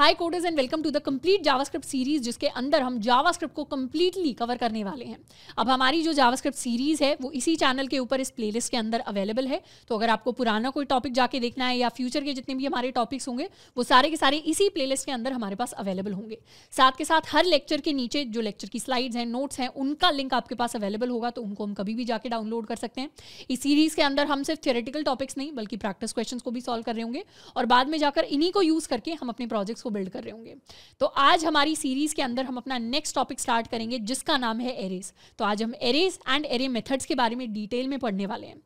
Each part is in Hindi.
high coders and welcome to the complete JavaScript series जिसके अंदर हम जावास्क्रिप्ट को कम्प्लीटली कवर करने वाले हैं अब हमारी जो जावास्क्रिप्ट सीरीज है वो इसी चैनल के ऊपर इस प्लेलिस्ट के अंदर अवेलेबल है तो अगर आपको पुराना कोई टॉपिक जाके देखना है या फ्यूचर के जितने भी हमारे टॉपिक्स होंगे वो सारे के सारे इसी प्लेलिस्ट के अंदर हमारे पास अवेलेबल होंगे साथ के साथ हर लेक्चर के नीचे जो लेक्चर की स्लाइड्स हैं नोट्स हैं उनका लिंक आपके पास अवेलेबल होगा तो उनको हम कभी भी जाके डाउनलोड कर सकते हैं इस सीरीज के अंदर हम सिर्फ थियोरेटिकल टॉपिक्स नहीं बल्कि प्रैक्टिस क्वेश्चन को भी सॉल्व कर रहे होंगे और बाद में जाकर इन्हीं को यूज करके हम अपने प्रोजेक्ट्स को को बिल्ड कर रहे होंगे तो आज हमारी सीरीज़ के अंदर हम अपना नेक्स्ट टॉपिक स्टार्ट करेंगे जिसका नाम है एरेज तो आज हम एरेज एंड एरे मेथड्स के बारे में डिटेल में पढ़ने वाले हैं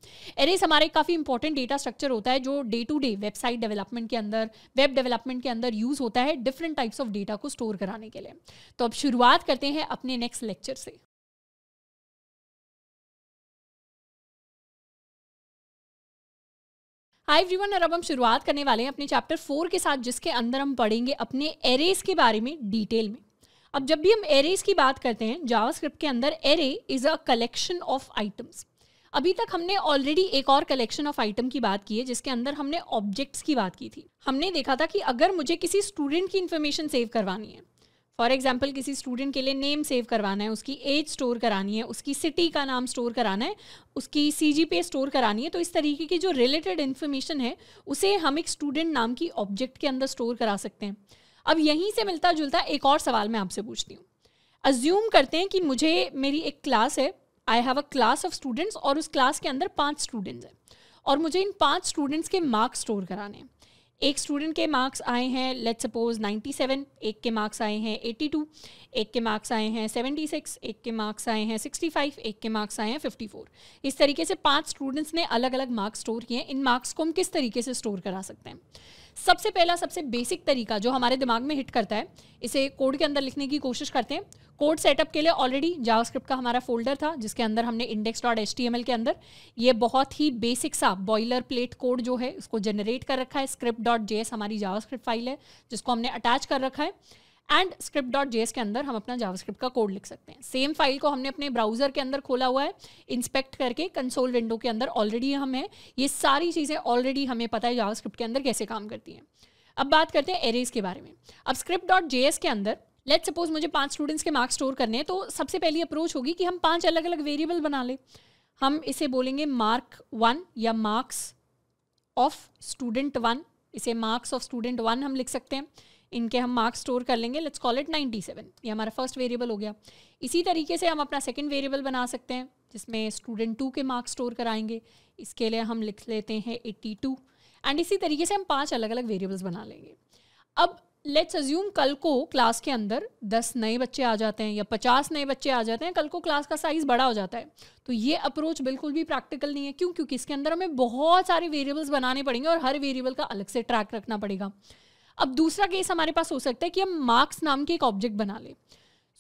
एरेज हमारे काफ़ी इंपॉर्टेंट डेटा स्ट्रक्चर होता है जो day to day website development के अंदर वेब डेवलपमेंट के अंदर यूज़ होता है डिफरेंट टाइप्स ऑफ डेटा को स्टोर कराने के लिए तो अब शुरुआत करते हैं अपने नेक्स्ट लेक्चर से हाय एवरीवन और अब हम शुरुआत करने वाले हैं अपने चैप्टर फोर के साथ जिसके अंदर हम पढ़ेंगे अपने एरेज के बारे में डिटेल में अब जब भी हम एरेज की बात करते हैं जावास्क्रिप्ट के अंदर array is a collection of items अभी तक हमने ऑलरेडी एक और कलेक्शन ऑफ आइटम की बात की है जिसके अंदर हमने ऑब्जेक्ट्स की बात की थी हमने देखा था कि अगर मुझे किसी स्टूडेंट की इन्फॉर्मेशन सेव करवानी है फॉर एग्जाम्पल किसी स्टूडेंट के लिए नेम सेव करवाना है उसकी एज स्टोर करानी है उसकी सिटी का नाम स्टोर कराना है उसकी सी जी पे स्टोर करानी है तो इस तरीके की जो रिलेटेड इन्फॉर्मेशन है उसे हम एक स्टूडेंट नाम की ऑब्जेक्ट के अंदर स्टोर करा सकते हैं अब यहीं से मिलता जुलता एक और सवाल मैं आपसे पूछती हूँ अज्यूम करते हैं कि मुझे मेरी एक क्लास है I have a class of students और उस क्लास के अंदर पाँच स्टूडेंट्स हैं और मुझे इन पाँच स्टूडेंट्स के मार्क्स स्टोर कराने हैं एक स्टूडेंट के मार्क्स आए हैं लेट सपोज 97 एक के मार्क्स आए हैं 82 एक के मार्क्स आए हैं 76 एक के मार्क्स आए हैं 65 एक के मार्क्स आए हैं 54 इस तरीके से पांच स्टूडेंट्स ने अलग अलग मार्क्स स्टोर किए हैं इन मार्क्स को हम किस तरीके से स्टोर करा सकते हैं सबसे पहला सबसे बेसिक तरीका जो हमारे दिमाग में हिट करता है इसे कोड के अंदर लिखने की कोशिश करते हैं कोड सेटअप के लिए ऑलरेडी जावास्क्रिप्ट का हमारा फोल्डर था जिसके अंदर हमने इंडेक्स डॉट एच के अंदर ये बहुत ही बेसिक सा बॉयलर प्लेट कोड जो है उसको जनरेट कर रखा है स्क्रिप्ट डॉट जे हमारी जावास्क्रिप्ट फाइल है जिसको हमने अटैच कर रखा है एंड स्क्रिप्ट डॉट जे के अंदर हम अपना जावास्क्रिप्ट का कोड लिख सकते हैं सेम फाइल को हमने अपने ब्राउजर के अंदर खोला हुआ है इंस्पेक्ट करके कंसोल विंडो के अंदर ऑलरेडी हम है ये सारी चीज़ें ऑलरेडी हमें पता है जावास्क्रिप्ट के अंदर कैसे काम करती हैं अब बात करते हैं एरेज के बारे में अब स्क्रिप्ट डॉट जे के अंदर लेट सपोज मुझे पांच स्टूडेंट्स के मार्क्स स्टोर करने हैं तो सबसे पहली अप्रोच होगी कि हम पांच अलग अलग वेरिएबल बना लें हम इसे बोलेंगे मार्क वन या मार्क्स ऑफ स्टूडेंट वन इसे मार्क्स ऑफ स्टूडेंट वन हम लिख सकते हैं इनके हम मार्क्स स्टोर कर लेंगे लेट्स कॉल इट 97 ये हमारा फर्स्ट वेरिएबल हो गया इसी तरीके से हम अपना सेकंड वेरिएबल बना सकते हैं जिसमें स्टूडेंट टू के मार्क्स स्टोर कराएंगे इसके लिए हम लिख लेते हैं एट्टी टू एंड इसी तरीके से हम पाँच अलग अलग वेरिएबल्स बना लेंगे अब लेट्स अज्यूम कल को क्लास के अंदर दस नए बच्चे आ जाते हैं या पचास नए बच्चे आ जाते हैं कल को क्लास का साइज़ बड़ा हो जाता है तो ये अप्रोच बिल्कुल भी प्रैक्टिकल नहीं है क्यों क्योंकि इसके अंदर हमें बहुत सारे वेरिएबल्स बनाने पड़ेंगे और हर वेरिएबल का अलग से ट्रैक रखना पड़ेगा अब दूसरा केस हमारे पास हो सकता है कि हम मार्क्स नाम के एक ऑब्जेक्ट बना लें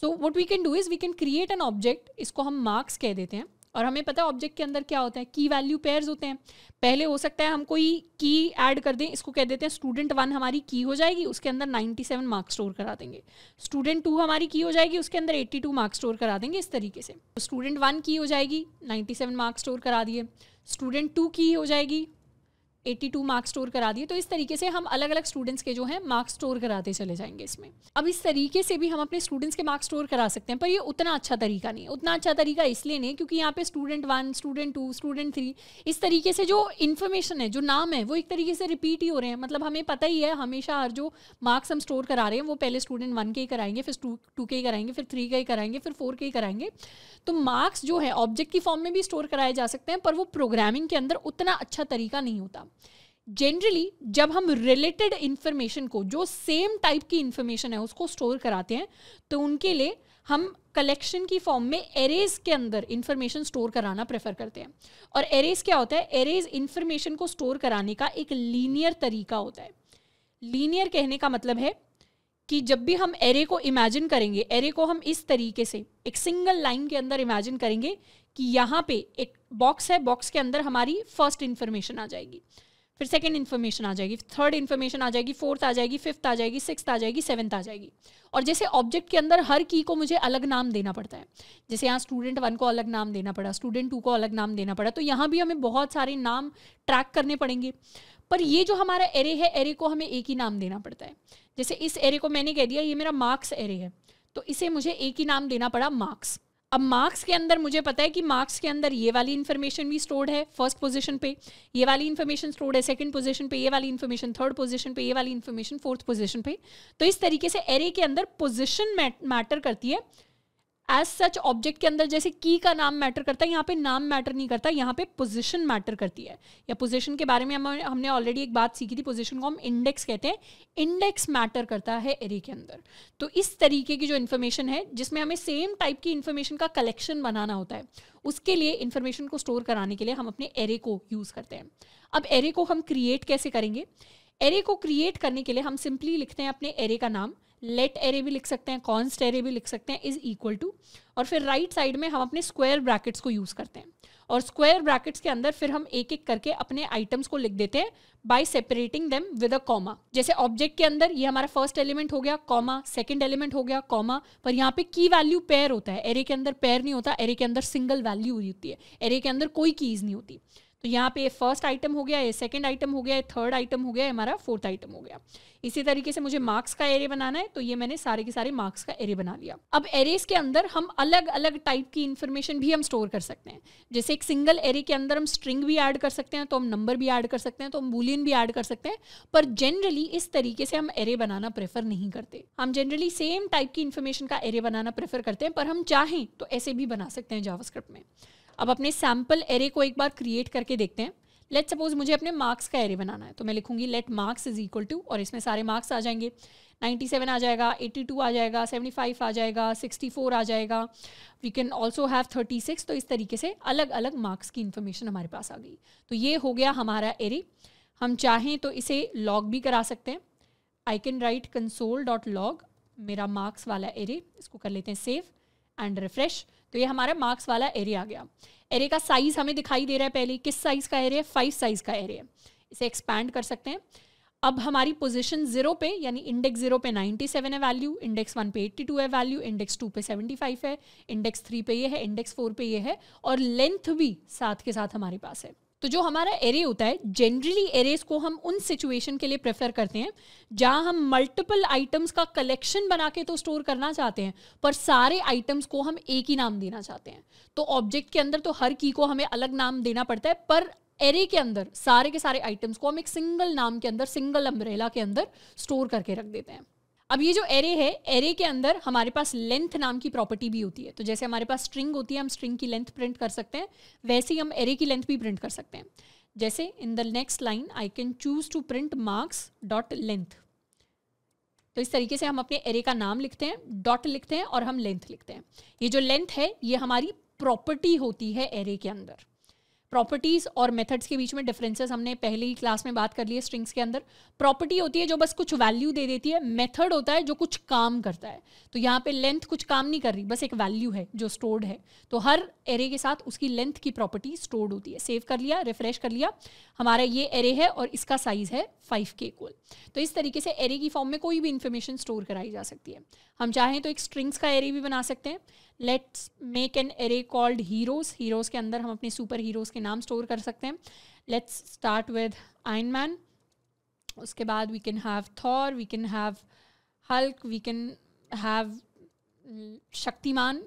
so what we can do is we can create an object इसको हम मार्क्स कह देते हैं और हमें पता है ऑब्जेक्ट के अंदर क्या होता है की वैल्यू पेयर्स होते हैं पहले हो सकता है हम कोई की ऐड कर दें इसको कह देते हैं स्टूडेंट वन हमारी की हो जाएगी उसके अंदर 97 मार्क्स स्टोर करा देंगे स्टूडेंट टू हमारी की हो जाएगी उसके अंदर 82 मार्क्स स्टोर करा देंगे इस तरीके से स्टूडेंट वन की हो जाएगी 97 मार्क्स स्टोर करा दिए स्टूडेंट टू की हो जाएगी एट्टी टू मार्क्स स्टोर करा दिए तो इस तरीके से हम अलग अलग स्टूडेंट्स के जो है मार्क्स स्टोर कराते चले जाएंगे इसमें अब इस तरीके से भी हम अपने स्टूडेंट्स के मार्क्स स्टोर करा सकते हैं पर ये उतना अच्छा तरीका नहीं है उतना अच्छा तरीका इसलिए नहीं क्योंकि यहाँ पे student one student two student three इस तरीके से जो इन्फॉर्मेशन है जो नाम है वो एक तरीके से रिपीट ही हो रहे हैं मतलब हमें पता ही है हमेशा हर जो मार्क्स हम स्टोर करा रहे हैं वो पहले स्टूडेंट वन के ही कराएंगे फिर टू के ही कराएंगे फिर थ्री के ही कराएंगे फिर फोर के ही कराएंगे तो मार्क्स जो है ऑब्जेक्ट की फॉर्म में भी स्टोर कराए जा सकते हैं पर वो प्रोग्रामिंग के अंदर उतना अच्छा तरीका नहीं होता जनरली जब हम रिलेटेड इंफॉर्मेशन को जो सेम टाइप की इंफॉर्मेशन है उसको स्टोर कराते हैं तो उनके लिए हम कलेक्शन की फॉर्म में एरेज के अंदर इन्फॉर्मेशन स्टोर कराना प्रेफर करते हैं और एरेज क्या होता है एरेज इंफॉर्मेशन को स्टोर कराने का एक लीनियर तरीका होता है लीनियर कहने का मतलब है कि जब भी हम एरे को इमेजिन करेंगे एरे को हम इस तरीके से एक सिंगल लाइन के अंदर इमेजिन करेंगे कि यहाँ पे एक बॉक्स है बॉक्स के अंदर हमारी फर्स्ट इंफॉर्मेशन आ जाएगी फिर सेकेंड इन्फॉर्मेशन आ जाएगी थर्ड इन्फॉर्मेशन आ जाएगी फोर्थ आ जाएगी फिफ्थ आ जाएगी सिक्स आ जाएगी सेवन्थ आ जाएगी और जैसे ऑब्जेक्ट के अंदर हर की को मुझे अलग नाम देना पड़ता है जैसे यहाँ स्टूडेंट वन को अलग नाम देना पड़ा स्टूडेंट टू को अलग नाम देना पड़ा तो यहाँ भी हमें बहुत सारे नाम ट्रैक करने पड़ेंगे पर ये जो हमारा एरे है एरे को हमें एक ही नाम देना पड़ता है जैसे इस एरे को मैंने कह दिया ये मेरा मार्क्स एरे है तो इसे मुझे एक ही नाम देना पड़ा मार्क्स अब मार्क्स के अंदर मुझे पता है कि मार्क्स के अंदर ये वाली इन्फॉर्मेशन भी स्टोर्ड है फर्स्ट पोजीशन पे ये वाली इन्फॉर्मेशन स्टोर्ड है सेकंड पोजीशन पे ये वाली इन्फॉर्मेशन थर्ड पोजीशन पे ये वाली इन्फॉर्मेशन फोर्थ पोजीशन पे तो इस तरीके से एरे के अंदर पोजिशन मैटर करती है एज सच ऑब्जेक्ट के अंदर जैसे की का नाम मैटर करता है यहाँ पे नाम मैटर नहीं करता यहाँ पे पोजिशन मैटर करती है या पोजिशन के बारे में हम हमने ऑलरेडी एक बात सीखी थी पोजिशन को हम इंडेक्स कहते हैं इंडेक्स मैटर करता है एरे के अंदर तो इस तरीके की जो इन्फॉर्मेशन है जिसमें हमें सेम टाइप की इन्फॉर्मेशन का कलेक्शन बनाना होता है उसके लिए इन्फॉर्मेशन को स्टोर कराने के लिए हम अपने एरे को यूज़ करते हैं अब एरे को हम क्रिएट कैसे करेंगे एरे को क्रिएट करने के लिए हम सिंपली लिखते हैं अपने एरे का नाम लेट एरे भी लिख सकते हैं कॉन्स्ट एरे भी लिख सकते हैं इज इक्वल टू और फिर राइट right साइड में हम अपने स्क्वायर ब्रैकेट्स को यूज़ करते हैं और स्क्वायर ब्रैकेट्स के अंदर फिर हम एक एक करके अपने आइटम्स को लिख देते हैं by separating them with a comma जैसे ऑब्जेक्ट के अंदर ये हमारा फर्स्ट एलिमेंट हो गया कॉमा सेकंड एलिमेंट हो गया कॉमा पर यहाँ पे की वैल्यू पेयर होता है एरे के अंदर पेयर नहीं होता एरे के अंदर सिंगल वैल्यू होती है एरे के अंदर कोई कीज नहीं होती तो यहाँ पे फर्स्ट आइटम हो गया ये सेकंड आइटम हो गया थर्ड आइटम हो गया हमारा फोर्थ आइटम हो गया इसी तरीके से मुझे मार्क्स का एरे बनाना है तो ये मैंने सारे के सारे मार्क्स का एरे बना लिया अब एरेज के अंदर हम अलग अलग टाइप की इन्फॉर्मेशन भी हम स्टोर कर सकते हैं जैसे एक सिंगल एरे के अंदर हम स्ट्रिंग भी ऐड कर सकते हैं तो हम नंबर भी ऐड कर सकते हैं तो हम बुलियन भी ऐड कर सकते हैं पर जनरली इस तरीके से हम एरे बनाना प्रेफर नहीं करते हम जनरली सेम टाइप की इन्फॉर्मेशन का एरे बनाना प्रेफर करते हैं पर हम चाहें तो ऐसे भी बना सकते हैं जावास्क्रिप्ट में अब अपने सैम्पल एरे को एक बार क्रिएट करके देखते हैं लेट सपोज मुझे अपने मार्क्स का एरे बनाना है तो मैं लिखूंगी let marks is equal to और इसमें सारे मार्क्स आ जाएंगे 97 आ जाएगा 82 आ जाएगा 75 आ जाएगा 64 आ जाएगा वी कैन ऑल्सो हैव 36 तो इस तरीके से अलग अलग मार्क्स की इन्फॉर्मेशन हमारे पास आ गई तो ये हो गया हमारा एरे हम चाहें तो इसे लॉग भी करा सकते हैं I can write console dot log मेरा मार्क्स वाला एरे इसको कर लेते हैं सेव एंड रिफ्रेश तो ये हमारा मार्क्स वाला एरिया आ गया एरिया का साइज हमें दिखाई दे रहा है पहले किस साइज का एरिया फाइव साइज का एरिया इसे एक्सपैंड कर सकते हैं अब हमारी पोजीशन जीरो पे यानी इंडेक्स जीरो पे 97 है वैल्यू इंडेक्स वन पे 82 है वैल्यू इंडेक्स टू पे 75 है इंडेक्स थ्री पे ये है इंडेक्स फोर पे ये है और लेंथ भी साथ के साथ हमारे पास है तो जो हमारा एरे होता है जनरली एरेज को हम उन सिचुएशन के लिए प्रेफर करते हैं जहां हम मल्टीपल आइटम्स का कलेक्शन बना के तो स्टोर करना चाहते हैं पर सारे आइटम्स को हम एक ही नाम देना चाहते हैं तो ऑब्जेक्ट के अंदर तो हर की को हमें अलग नाम देना पड़ता है पर एरे के अंदर सारे के सारे आइटम्स को हम एक सिंगल नाम के अंदर सिंगल अम्ब्रेला के अंदर स्टोर करके रख देते हैं अब ये जो एरे है एरे के अंदर हमारे पास लेंथ नाम की प्रॉपर्टी भी होती है तो जैसे हमारे पास स्ट्रिंग होती है हम स्ट्रिंग की लेंथ प्रिंट कर सकते हैं वैसे ही हम एरे की लेंथ भी प्रिंट कर सकते हैं जैसे in the next line I can choose to print marks dot length तो इस तरीके से हम अपने एरे का नाम लिखते हैं डॉट लिखते हैं और हम लेंथ लिखते हैं ये जो लेंथ है ये हमारी प्रॉपर्टी होती है एरे के अंदर प्रॉपर्टीज और मेथड्स के बीच में डिफरेंसेस हमने पहले ही क्लास में बात कर ली है स्ट्रिंग्स के अंदर प्रॉपर्टी होती है जो बस कुछ वैल्यू दे देती है मेथड होता है जो कुछ काम करता है तो यहाँ पे लेंथ कुछ काम नहीं कर रही बस एक वैल्यू है जो स्टोर्ड है तो हर एरे के साथ उसकी लेंथ की प्रॉपर्टी स्टोर्ड होती है सेव कर लिया रिफ्रेश कर लिया हमारा ये एरे है और इसका साइज है फाइव के इक्वल तो इस तरीके से एरे की फॉर्म में कोई भी इन्फॉर्मेशन स्टोर कराई जा सकती है हम चाहें तो एक स्ट्रिंग्स का एरे भी बना सकते हैं let's make an array called heroes heroes के अंदर हम अपने सुपर हीरोज के नाम स्टोर कर सकते हैं let's start with Iron Man उसके बाद we can have Thor we can have Hulk we can have Shaktimaan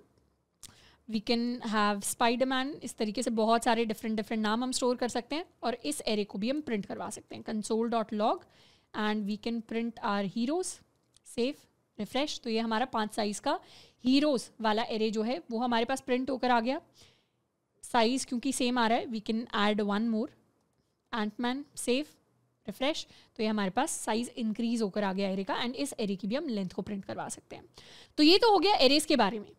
we can have spiderman इस तरीके से बहुत सारे डिफरेंट डिफरेंट नाम हम स्टोर कर सकते हैं और इस एरे को भी हम प्रिंट करवा सकते हैं console dot log and we can print our heroes save refresh तो ये हमारा पांच साइज का हीरोज वाला एरे जो है वो हमारे पास प्रिंट होकर आ गया साइज क्योंकि सेम आ रहा है we can add one more Antman save refresh तो ये हमारे पास साइज इंक्रीज होकर आ गया एरे का एंड इस एरे की भी हम लेंथ को प्रिंट करवा सकते हैं तो ये तो हो गया एरेज के बारे में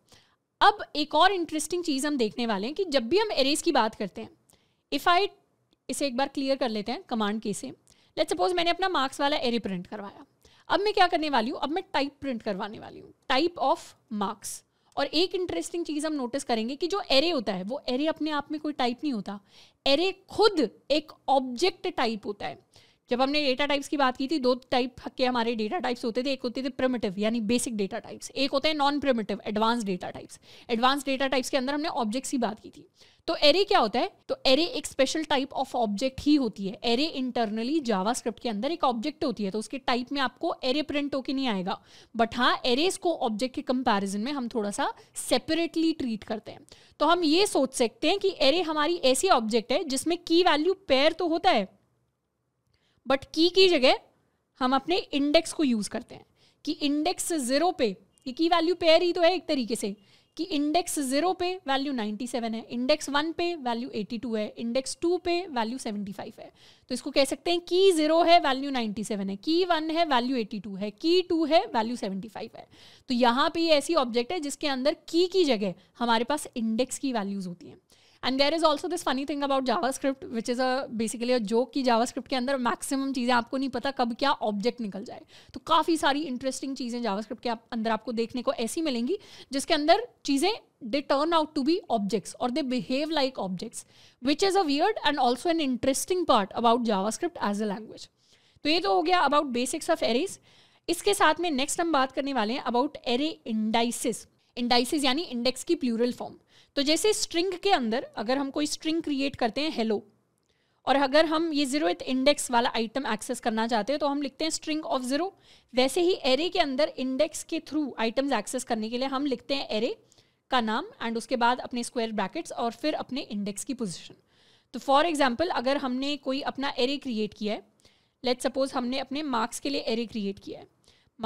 अब एक और इंटरेस्टिंग चीज़ हम देखने वाले हैं कि जब भी हम एरेज की बात करते हैं इफ़ आई इसे एक बार क्लियर कर लेते हैं कमांड के से लेट सपोज मैंने अपना मार्क्स वाला एरे प्रिंट करवाया अब मैं क्या करने वाली हूँ अब मैं टाइप प्रिंट करवाने वाली हूँ टाइप ऑफ मार्क्स और एक इंटरेस्टिंग चीज़ हम नोटिस करेंगे कि जो एरे होता है वो एरे अपने आप में कोई टाइप नहीं होता एरे खुद एक ऑब्जेक्ट टाइप होता है जब हमने डेटा टाइप्स की बात की थी दो टाइप के हमारे डेटा टाइप्स होते थे एक होते थे प्रिमिटिव यानी बेसिक डेटा टाइप्स एक होते हैं non primitive advance data types advance data types के अंदर हमने ऑब्जेक्ट्स की बात की थी तो एरे क्या होता है तो एरे एक स्पेशल टाइप ऑफ ऑब्जेक्ट ही होती है एरे इंटरनली जावास्क्रिप्ट के अंदर एक ऑब्जेक्ट होती है तो उसके टाइप में आपको एरे प्रिंट होके नहीं आएगा बट हाँ एरेज को ऑब्जेक्ट के कंपैरिजन में हम थोड़ा सा सेपरेटली ट्रीट करते हैं तो हम ये सोच सकते हैं कि एरे हमारी ऐसी ऑब्जेक्ट है जिसमें की वैल्यू पेयर तो होता है बट की की जगह हम अपने इंडेक्स को यूज़ करते हैं कि इंडेक्स ज़ीरो पे ये की वैल्यू पेयर ही तो है एक तरीके से कि इंडेक्स ज़ीरो पे वैल्यू 97 है इंडेक्स वन पे वैल्यू 82 है इंडेक्स टू पे वैल्यू 75 है तो इसको कह सकते हैं की ज़ीरो है वैल्यू 97 है की वन है वैल्यू 82 है की टू है वैल्यू 75 है तो यहाँ पे ये ऐसी ऑब्जेक्ट है जिसके अंदर की की जगह हमारे पास इंडेक्स की वैल्यूज़ होती हैं and there is also this funny thing about JavaScript which is a basically a joke कि जावा स्क्रिप्ट के अंदर मैक्सिमम चीज़ें आपको नहीं पता कब क्या ऑब्जेक्ट निकल जाए तो काफ़ी सारी इंटरेस्टिंग चीज़ें जावा स्क्रिप्ट के अंदर आपको देखने को ऐसी मिलेंगी जिसके अंदर चीज़ें they turn out to be objects और they behave like objects which is a weird and also an interesting part about JavaScript as a language तो ये तो हो गया अबाउट बेसिक्स ऑफ एरेज इसके साथ में नेक्स्ट हम बात करने वाले हैं अबाउट एरे इंडाइसिस इंडाइसिस यानी इंडेक्स की प्लूरल फॉर्म तो जैसे स्ट्रिंग के अंदर अगर हम कोई स्ट्रिंग क्रिएट करते हैं हेलो और अगर हम ये जीरो इंडेक्स वाला आइटम एक्सेस करना चाहते हैं तो हम लिखते हैं स्ट्रिंग ऑफ जीरो वैसे ही एरे के अंदर इंडेक्स के थ्रू आइटम्स एक्सेस करने के लिए हम लिखते हैं एरे का नाम एंड उसके बाद अपने स्क्वायर ब्रैकेट्स और फिर अपने इंडेक्स की पोजिशन तो फॉर एग्जाम्पल अगर हमने कोई अपना एरे क्रिएट किया है लेट सपोज हमने अपने मार्क्स के लिए एरे क्रिएट किया है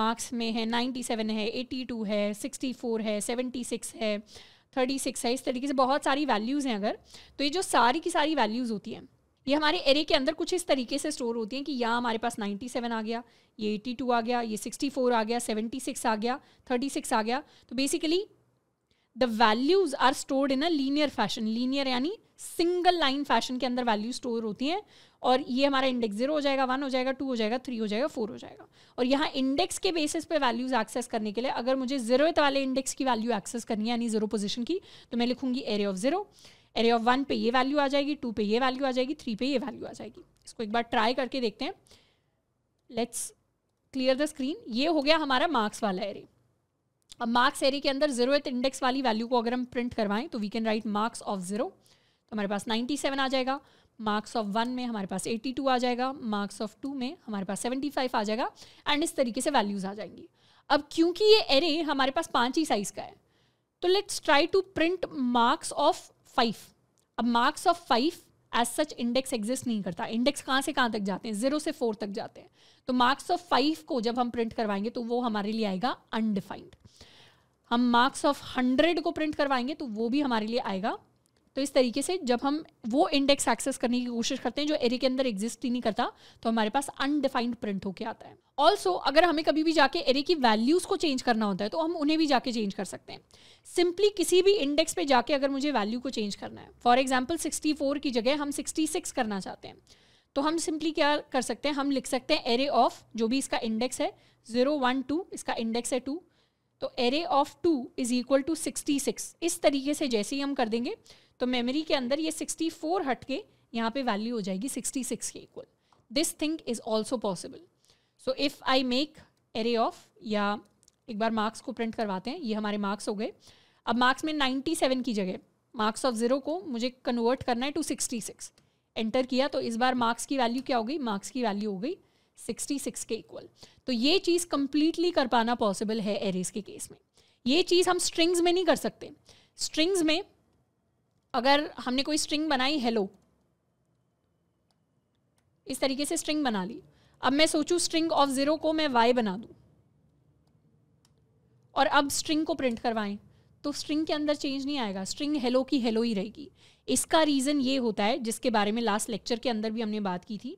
मार्क्स में है 97 है 82 है 64 है 76 है थर्टी सिक्स है इस तरीके से बहुत सारी वैल्यूज़ हैं अगर तो ये जो सारी की सारी वैल्यूज़ होती हैं ये हमारे एरे के अंदर कुछ इस तरीके से स्टोर होती हैं कि यहाँ हमारे पास नाइन्टी सेवन आ गया ये टू आ गया ये सिक्सटी फोर आ गया सेवेंटी सिक्स आ गया थर्टी सिक्स आ गया तो basically the values are stored in a linear fashion linear यानी सिंगल लाइन फैशन के अंदर वैल्यू स्टोर होती हैं और ये हमारा इंडेक्स जीरो हो जाएगा वन हो जाएगा टू हो जाएगा थ्री हो जाएगा फोर हो जाएगा और यहाँ इंडेक्स के बेसिस पे वैल्यूज एक्सेस करने के लिए अगर मुझे जीरो वाले इंडेक्स की वैल्यू एक्सेस करनी है यानी जीरो पोजिशन की तो मैं लिखूंगी array of zero array of one पे ये वैल्यू आ जाएगी टू पे ये वैल्यू आ जाएगी थ्री पे ये वैल्यू आ जाएगी इसको एक बार ट्राई करके देखते हैं लेट्स क्लियर द स्क्रीन ये हो गया हमारा मार्क्स वाला एरे अब मार्क्स एरे के अंदर जीरो इंडेक्स वाली वैल्यू को अगर हम प्रिंट करवाएं तो we can write marks of zero तो हमारे पास सेवन आ जाएगा मार्क्स ऑफ वन में हमारे पास 82 आ जाएगा मार्क्स ऑफ टू में हमारे पास 75 आ जाएगा एंड इस तरीके से वैल्यूज़ आ जाएंगी अब क्योंकि ये एरे हमारे पास पाँच ही साइज़ का है तो let's try to print marks of five अब marks of five as such index exist नहीं करता इंडेक्स कहाँ से कहाँ तक जाते हैं जीरो से फोर तक जाते हैं तो मार्क्स ऑफ फाइव को जब हम प्रिंट करवाएंगे तो वो हमारे लिए आएगा अनडिफाइंड हम मार्क्स ऑफ हंड्रेड को प्रिंट करवाएंगे तो वो भी हमारे लिए आएगा तो इस तरीके से जब हम वो इंडेक्स एक्सेस करने की कोशिश करते हैं जो एरे के अंदर एग्जिस्ट ही नहीं करता तो हमारे पास अनडिफाइंड प्रिंट होके आता है ऑल्सो अगर हमें कभी भी जाके एरे की वैल्यूज़ को चेंज करना होता है तो हम उन्हें भी जाके चेंज कर सकते हैं सिंपली किसी भी इंडेक्स पे जाके अगर मुझे वैल्यू को चेंज करना है फॉर एग्जाम्पल सिक्सटी की जगह हम सिक्सटी करना चाहते हैं तो हम सिंपली क्या कर सकते हैं हम लिख सकते हैं एरे ऑफ जो भी इसका इंडेक्स है ज़ीरो वन टू इसका इंडेक्स है टू तो array of two is equal to sixty six इस तरीके से जैसे ही हम कर देंगे तो मेमोरी के अंदर ये 64 हट के यहाँ पे वैल्यू हो जाएगी 66 के equal this thing is also possible so if I make array of या एक बार मार्क्स को प्रिंट करवाते हैं ये हमारे मार्क्स हो गए अब मार्क्स में 97 की जगह मार्क्स ऑफ ज़ीरो को मुझे कन्वर्ट करना है टू 66 एंटर किया तो इस बार मार्क्स की वैल्यू क्या हो गई मार्क्स की वैल्यू हो गई 66 के इक्वल तो ये चीज़ कंप्लीटली कर पाना पॉसिबल है एरेज के केस में ये चीज़ हम स्ट्रिंग्स में नहीं कर सकते स्ट्रिंग्स में अगर हमने कोई स्ट्रिंग बनाई हेलो इस तरीके से स्ट्रिंग बना ली अब मैं सोचू स्ट्रिंग ऑफ ज़ीरो को मैं वाई बना दू और अब स्ट्रिंग को प्रिंट करवाएं तो स्ट्रिंग के अंदर चेंज नहीं आएगा स्ट्रिंग हेलो की हेलो ही रहेगी इसका रीज़न ये होता है जिसके बारे में लास्ट लेक्चर के अंदर भी हमने बात की थी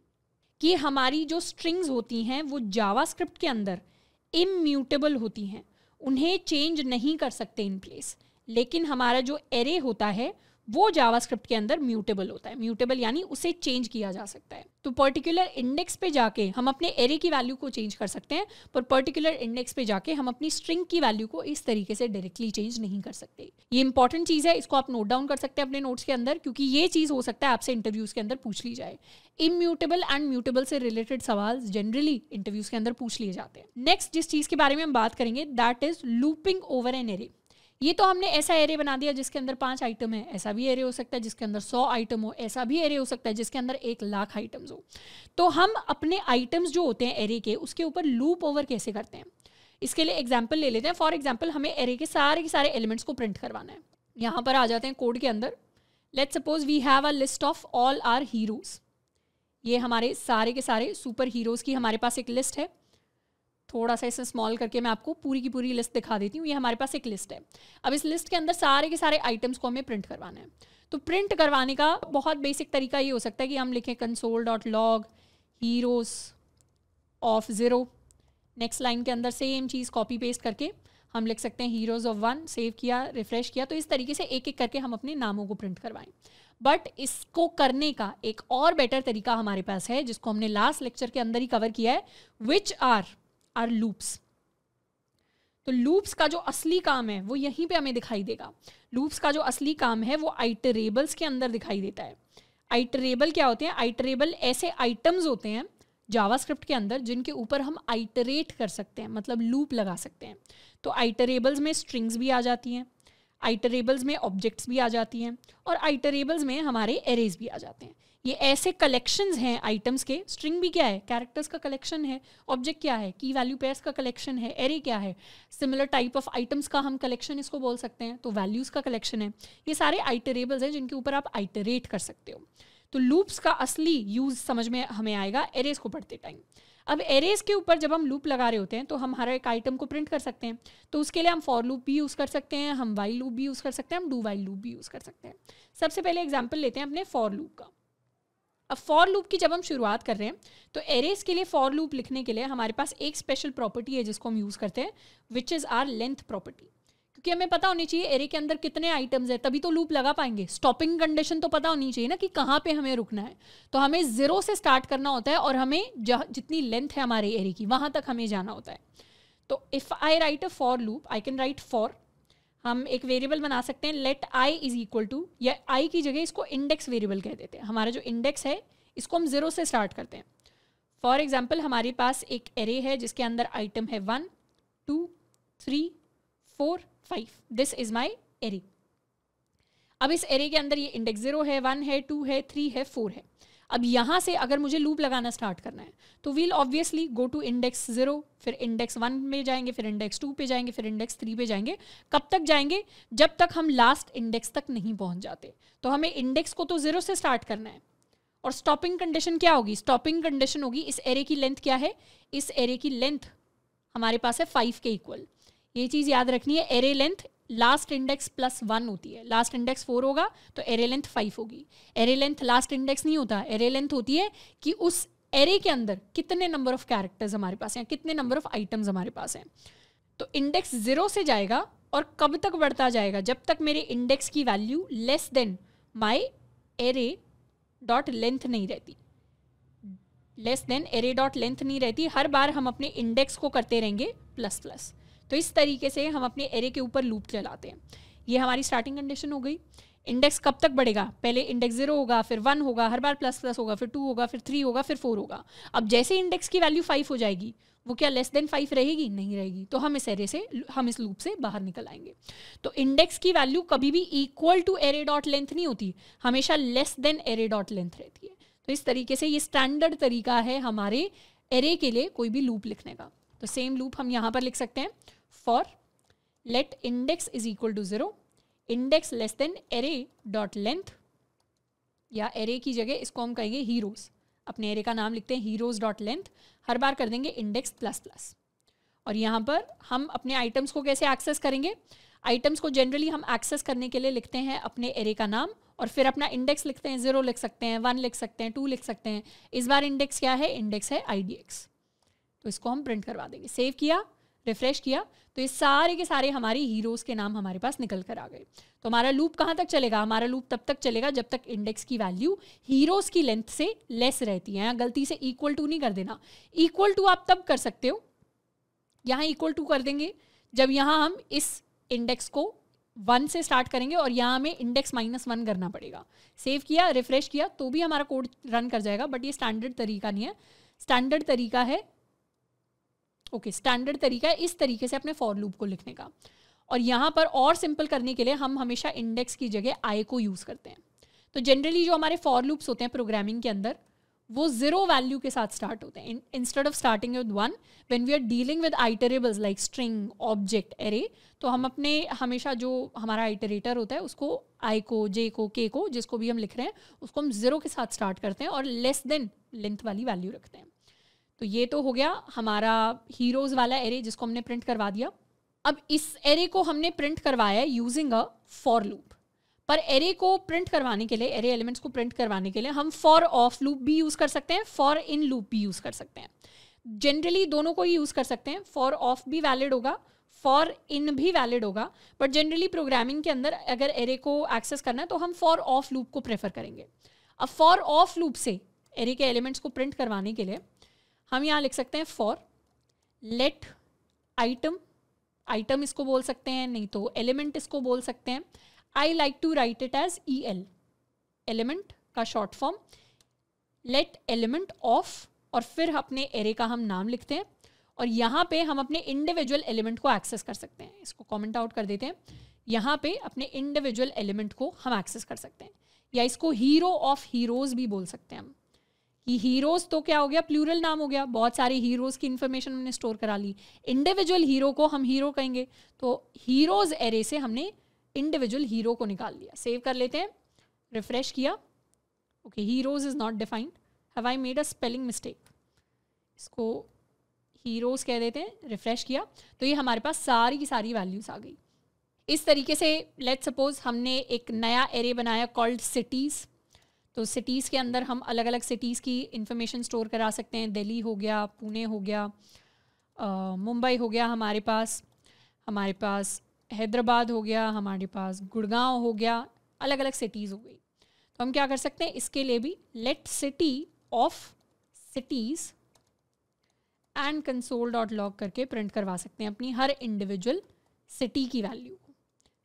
कि हमारी जो स्ट्रिंग्स होती हैं वो जावास्क्रिप्ट के अंदर इम्यूटेबल होती हैं उन्हें चेंज नहीं कर सकते इन प्लेस लेकिन हमारा जो एरे होता है वो जावास्क्रिप्ट के अंदर म्यूटेबल होता है म्यूटेबल यानी उसे चेंज किया जा सकता है तो पर्टिकुलर इंडेक्स पे जाके हम अपने एरे की वैल्यू को चेंज कर सकते हैं पर पर्टिकुलर इंडेक्स पे जाके हम अपनी स्ट्रिंग की वैल्यू को इस तरीके से डायरेक्टली चेंज नहीं कर सकते ये इंपॉर्टेंट चीज़ है इसको आप नोट डाउन कर सकते हैं अपने नोट्स के अंदर क्योंकि ये चीज़ हो सकता है आपसे इंटरव्यूज़ के अंदर पूछ ली जाए इम्यूटेबल एंड म्यूटेबल से रिलेटेड सवाल जनरली इंटरव्यूज़ के अंदर पूछ लिए जाते हैं नेक्स्ट जिस चीज़ के बारे में हम बात करेंगे that is looping over an array ये तो हमने ऐसा एरे बना दिया जिसके अंदर पांच आइटम है ऐसा भी एरे हो सकता है जिसके अंदर सौ आइटम हो ऐसा भी एरे हो सकता है जिसके अंदर एक लाख आइटम्स हो तो हम अपने आइटम्स जो होते हैं एरे के उसके ऊपर लूप ओवर कैसे करते हैं इसके लिए एग्जाम्पल ले लेते हैं फॉर एग्जाम्पल हमें एरे के सारे के सारे एलिमेंट्स को प्रिंट करवाना है यहाँ पर आ जाते हैं कोड के अंदर let suppose we have a list of all our heroes ये हमारे सारे के सारे सुपर हीरोज़ की हमारे पास एक लिस्ट है थोड़ा सा इसे स्मॉल करके मैं आपको पूरी की पूरी लिस्ट दिखा देती हूँ ये हमारे पास एक लिस्ट है अब इस लिस्ट के अंदर सारे के सारे आइटम्स को हमें प्रिंट करवाना है तो प्रिंट करवाने का बहुत बेसिक तरीका ये हो सकता है कि हम लिखें console dot log heroes of zero next line के अंदर सेम चीज़ कॉपी पेस्ट करके हम लिख सकते हैं हीरोज़ ऑफ वन सेव किया रिफ़्रेश किया तो इस तरीके से एक एक करके हम अपने नामों को प्रिंट करवाएं बट इसको करने का एक और बेटर तरीका हमारे पास है जिसको हमने लास्ट लेक्चर के अंदर ही कवर किया है विच आर आर लूप्स तो लूप्स का जो असली काम है वो यहीं पे हमें दिखाई देगा लूप्स का जो असली काम है वो आइटरेबल्स के अंदर दिखाई देता है आइटरेबल क्या होते हैं आइटरेबल ऐसे आइटम्स होते हैं जावास्क्रिप्ट के अंदर जिनके ऊपर हम आइटरेट कर सकते हैं मतलब लूप लगा सकते हैं तो आइटरेबल्स में स्ट्रिंग्स भी आ जाती हैं आइटरेबल्स में ऑब्जेक्ट्स भी आ जाती हैं और आइटरेबल्स में हमारे एरेज भी आ जाते हैं ये ऐसे कलेक्शन हैं आइटम्स के स्ट्रिंग भी क्या है कैरेक्टर्स का कलेक्शन है ऑब्जेक्ट क्या है की वैल्यू पेयर्स का कलेक्शन है एरे क्या है सिमिलर टाइप ऑफ आइटम्स का हम कलेक्शन इसको बोल सकते हैं तो वैल्यूज़ का कलेक्शन है ये सारे आइटरेबल्स हैं जिनके ऊपर आप आइटरेट कर सकते हो तो लूप्स का असली यूज़ समझ में हमें आएगा एरेज को पढ़ते टाइम अब एरेज के ऊपर जब हम लूप लगा रहे होते हैं तो हम हर एक आइटम को प्रिंट कर सकते हैं तो उसके लिए हम फॉर लूप भी यूज़ कर सकते हैं हम वाइल लूप भी यूज़ कर सकते हैं हम डू वाइल लूप भी यूज़ कर सकते हैं सबसे पहले एग्जाम्पल लेते हैं अपने फॉर लूप का अब फॉर लूप की जब हम शुरुआत कर रहे हैं तो एरेस के लिए फॉर लूप लिखने के लिए हमारे पास एक स्पेशल प्रॉपर्टी है जिसको हम यूज़ करते हैं which is our length property क्योंकि हमें पता होनी चाहिए एरे के अंदर कितने आइटम्स हैं तभी तो लूप लगा पाएंगे स्टॉपिंग कंडीशन तो पता होनी चाहिए ना कि कहाँ पे हमें रुकना है तो हमें ज़ीरो से स्टार्ट करना होता है और हमें जितनी लेंथ है हमारे एरे की वहाँ तक हमें जाना होता है तो if I write a for loop I can write for हम एक वेरिएबल बना सकते हैं let I is equal to या आई की जगह इसको इंडेक्स वेरिएबल कह देते हैं हमारा जो इंडेक्स है इसको हम ज़ीरो से स्टार्ट करते हैं फॉर एग्जाम्पल हमारे पास एक एरे है जिसके अंदर आइटम है one two three four five this is my array अब इस एरे के अंदर ये इंडेक्स ज़ीरो है वन है टू है थ्री है फोर है अब यहाँ से अगर मुझे लूप लगाना स्टार्ट करना है तो we'll obviously go to index zero फिर इंडेक्स वन में जाएंगे फिर इंडेक्स टू पे जाएंगे फिर इंडेक्स थ्री पे जाएंगे कब तक जाएंगे जब तक हम लास्ट इंडेक्स तक नहीं पहुँच जाते तो हमें इंडेक्स को तो जीरो से स्टार्ट करना है और स्टॉपिंग कंडीशन क्या होगी स्टॉपिंग कंडीशन होगी इस एरे की लेंथ क्या है इस एरे की लेंथ हमारे पास है फाइव के इक्वल ये चीज़ याद रखनी है array length last index plus one होती है लास्ट इंडेक्स फोर होगा तो एरे लेंथ फाइव होगी एरे लेंथ लास्ट इंडेक्स नहीं होता एरे लेंथ होती है कि उस एरे के अंदर कितने नंबर ऑफ कैरेक्टर्स हमारे पास हैं कितने नंबर ऑफ आइटम्स हमारे पास हैं तो इंडेक्स जीरो से जाएगा और कब तक बढ़ता जाएगा जब तक मेरे इंडेक्स की value less than my array dot length नहीं रहती less than array dot length नहीं रहती हर बार हम अपने इंडेक्स को करते रहेंगे प्लस प्लस तो इस तरीके से हम अपने एरे के ऊपर लूप चलाते हैं ये हमारी स्टार्टिंग कंडीशन हो गई इंडेक्स कब तक बढ़ेगा पहले इंडेक्स जीरो होगा फिर वन होगा हर बार प्लस प्लस होगा फिर टू होगा फिर थ्री होगा फिर फोर होगा अब जैसे इंडेक्स की वैल्यू फाइव हो जाएगी वो क्या लेस देन फाइव रहेगी नहीं रहेगी तो हम इस एरे से हम इस लूप से बाहर निकल आएंगे तो इंडेक्स की वैल्यू कभी भी equal to array dot length नहीं होती हमेशा less than array dot length रहती है तो इस तरीके से ये स्टैंडर्ड तरीका है हमारे एरे के लिए कोई भी लूप लिखने का तो सेम लूप हम यहाँ पर लिख सकते हैं for let index is equal to zero index less than array dot length या एरे की जगह इसको हम कहेंगे हीरोज़ अपने एरे का नाम लिखते हैं हीरोज़ डॉट लेंथ हर बार कर देंगे इंडेक्स प्लस प्लस और यहाँ पर हम अपने आइटम्स को कैसे एक्सेस करेंगे आइटम्स को जनरली हम एक्सेस करने के लिए लिखते हैं अपने एरे का नाम और फिर अपना इंडेक्स लिखते हैं जीरो लिख सकते हैं वन लिख सकते हैं टू लिख सकते हैं इस बार इंडेक्स क्या है इंडेक्स है आई तो इसको हम प्रिंट करवा देंगे सेव किया रिफ्रेश किया तो ये सारे के सारे हमारे हीरोज़ के नाम हमारे पास निकल कर आ गए तो हमारा लूप कहाँ तक चलेगा हमारा लूप तब तक चलेगा जब तक इंडेक्स की वैल्यू हीरोज़ की लेंथ से लेस रहती है यहाँ गलती से इक्वल टू नहीं कर देना इक्वल टू आप तब कर सकते हो यहाँ इक्वल टू कर देंगे जब यहाँ हम इस इंडेक्स को वन से स्टार्ट करेंगे और यहाँ हमें इंडेक्स माइनस वन करना पड़ेगा सेव किया रिफ्रेश किया तो भी हमारा कोड रन कर जाएगा बट ये स्टैंडर्ड तरीका नहीं है स्टैंडर्ड तरीका है ओके स्टैंडर्ड तरीका है इस तरीके से अपने फॉर लूप को लिखने का और यहाँ पर और सिंपल करने के लिए हम हमेशा इंडेक्स की जगह आई को यूज़ करते हैं तो जनरली जो हमारे फॉर लूप्स होते हैं प्रोग्रामिंग के अंदर वो जीरो वैल्यू के साथ स्टार्ट होते हैं instead of starting with one when we are dealing with iterables like string object array तो हम अपने हमेशा जो हमारा आइटरेटर होता है उसको आई को जे को के को जिसको भी हम लिख रहे हैं उसको हम जीरो के साथ स्टार्ट करते हैं और लेस देन लेंथ वाली वैल्यू रखते हैं तो ये तो हो गया हमारा हीरोज़ वाला एरे जिसको हमने प्रिंट करवा दिया अब इस एरे को हमने प्रिंट करवाया यूजिंग अ फॉर लूप पर एरे को प्रिंट करवाने के लिए एरे एलिमेंट्स को प्रिंट करवाने के लिए हम फॉर ऑफ लूप भी यूज़ कर सकते हैं फॉर इन लूप भी यूज़ कर सकते हैं जनरली दोनों को ही यूज़ कर सकते हैं फॉर ऑफ भी वैलिड होगा फॉर इन भी वैलिड होगा बट जनरली प्रोग्रामिंग के अंदर अगर एरे को एक्सेस करना है तो हम फॉर ऑफ लूप को प्रेफर करेंगे अब फॉर ऑफ लूप से एरे के एलिमेंट्स को प्रिंट करवाने के लिए हम यहाँ लिख सकते हैं फॉर लेट आइटम आइटम इसको बोल सकते हैं नहीं तो एलिमेंट इसको बोल सकते हैं I like to write it as E L element का short form let element of और फिर अपने एरे का हम नाम लिखते हैं और यहाँ पे हम अपने इंडिविजुअल एलिमेंट को एक्सेस कर सकते हैं इसको कॉमेंट आउट कर देते हैं यहाँ पे अपने इंडिविजुअल एलिमेंट को हम एक्सेस कर सकते हैं या इसको हीरो ऑफ हीरोज भी बोल सकते हैं हम कि हीरोज तो क्या हो गया प्लूरल नाम हो गया बहुत सारे हीरोज की इन्फॉर्मेशन हमने स्टोर करा ली इंडिविजुअल हीरो को हम हीरो कहेंगे तो हीरोज एरे से हमने इंडिविजुअल हीरो को निकाल लिया सेव कर लेते हैं रिफ्रेश किया okay heroes is not defined have I made a spelling mistake इसको हीरोज कह देते हैं रिफ्रेश किया तो ये हमारे पास सारी की सारी वैल्यूज आ गई इस तरीके से लेट सपोज हमने एक नया एरे बनाया कॉल्ड सिटीज़ तो सिटीज़ के अंदर हम अलग अलग सिटीज़ की इन्फॉर्मेशन स्टोर करा सकते हैं दिल्ली हो गया पुणे हो गया मुंबई हो गया हमारे पास हमारे पास हैदराबाद हो गया हमारे पास गुड़गांव हो गया अलग अलग सिटीज़ हो गई तो हम क्या कर सकते हैं इसके लिए भी let city of cities and console dot log करके प्रिंट करवा सकते हैं अपनी हर इंडिविजुअल सिटी की वैल्यू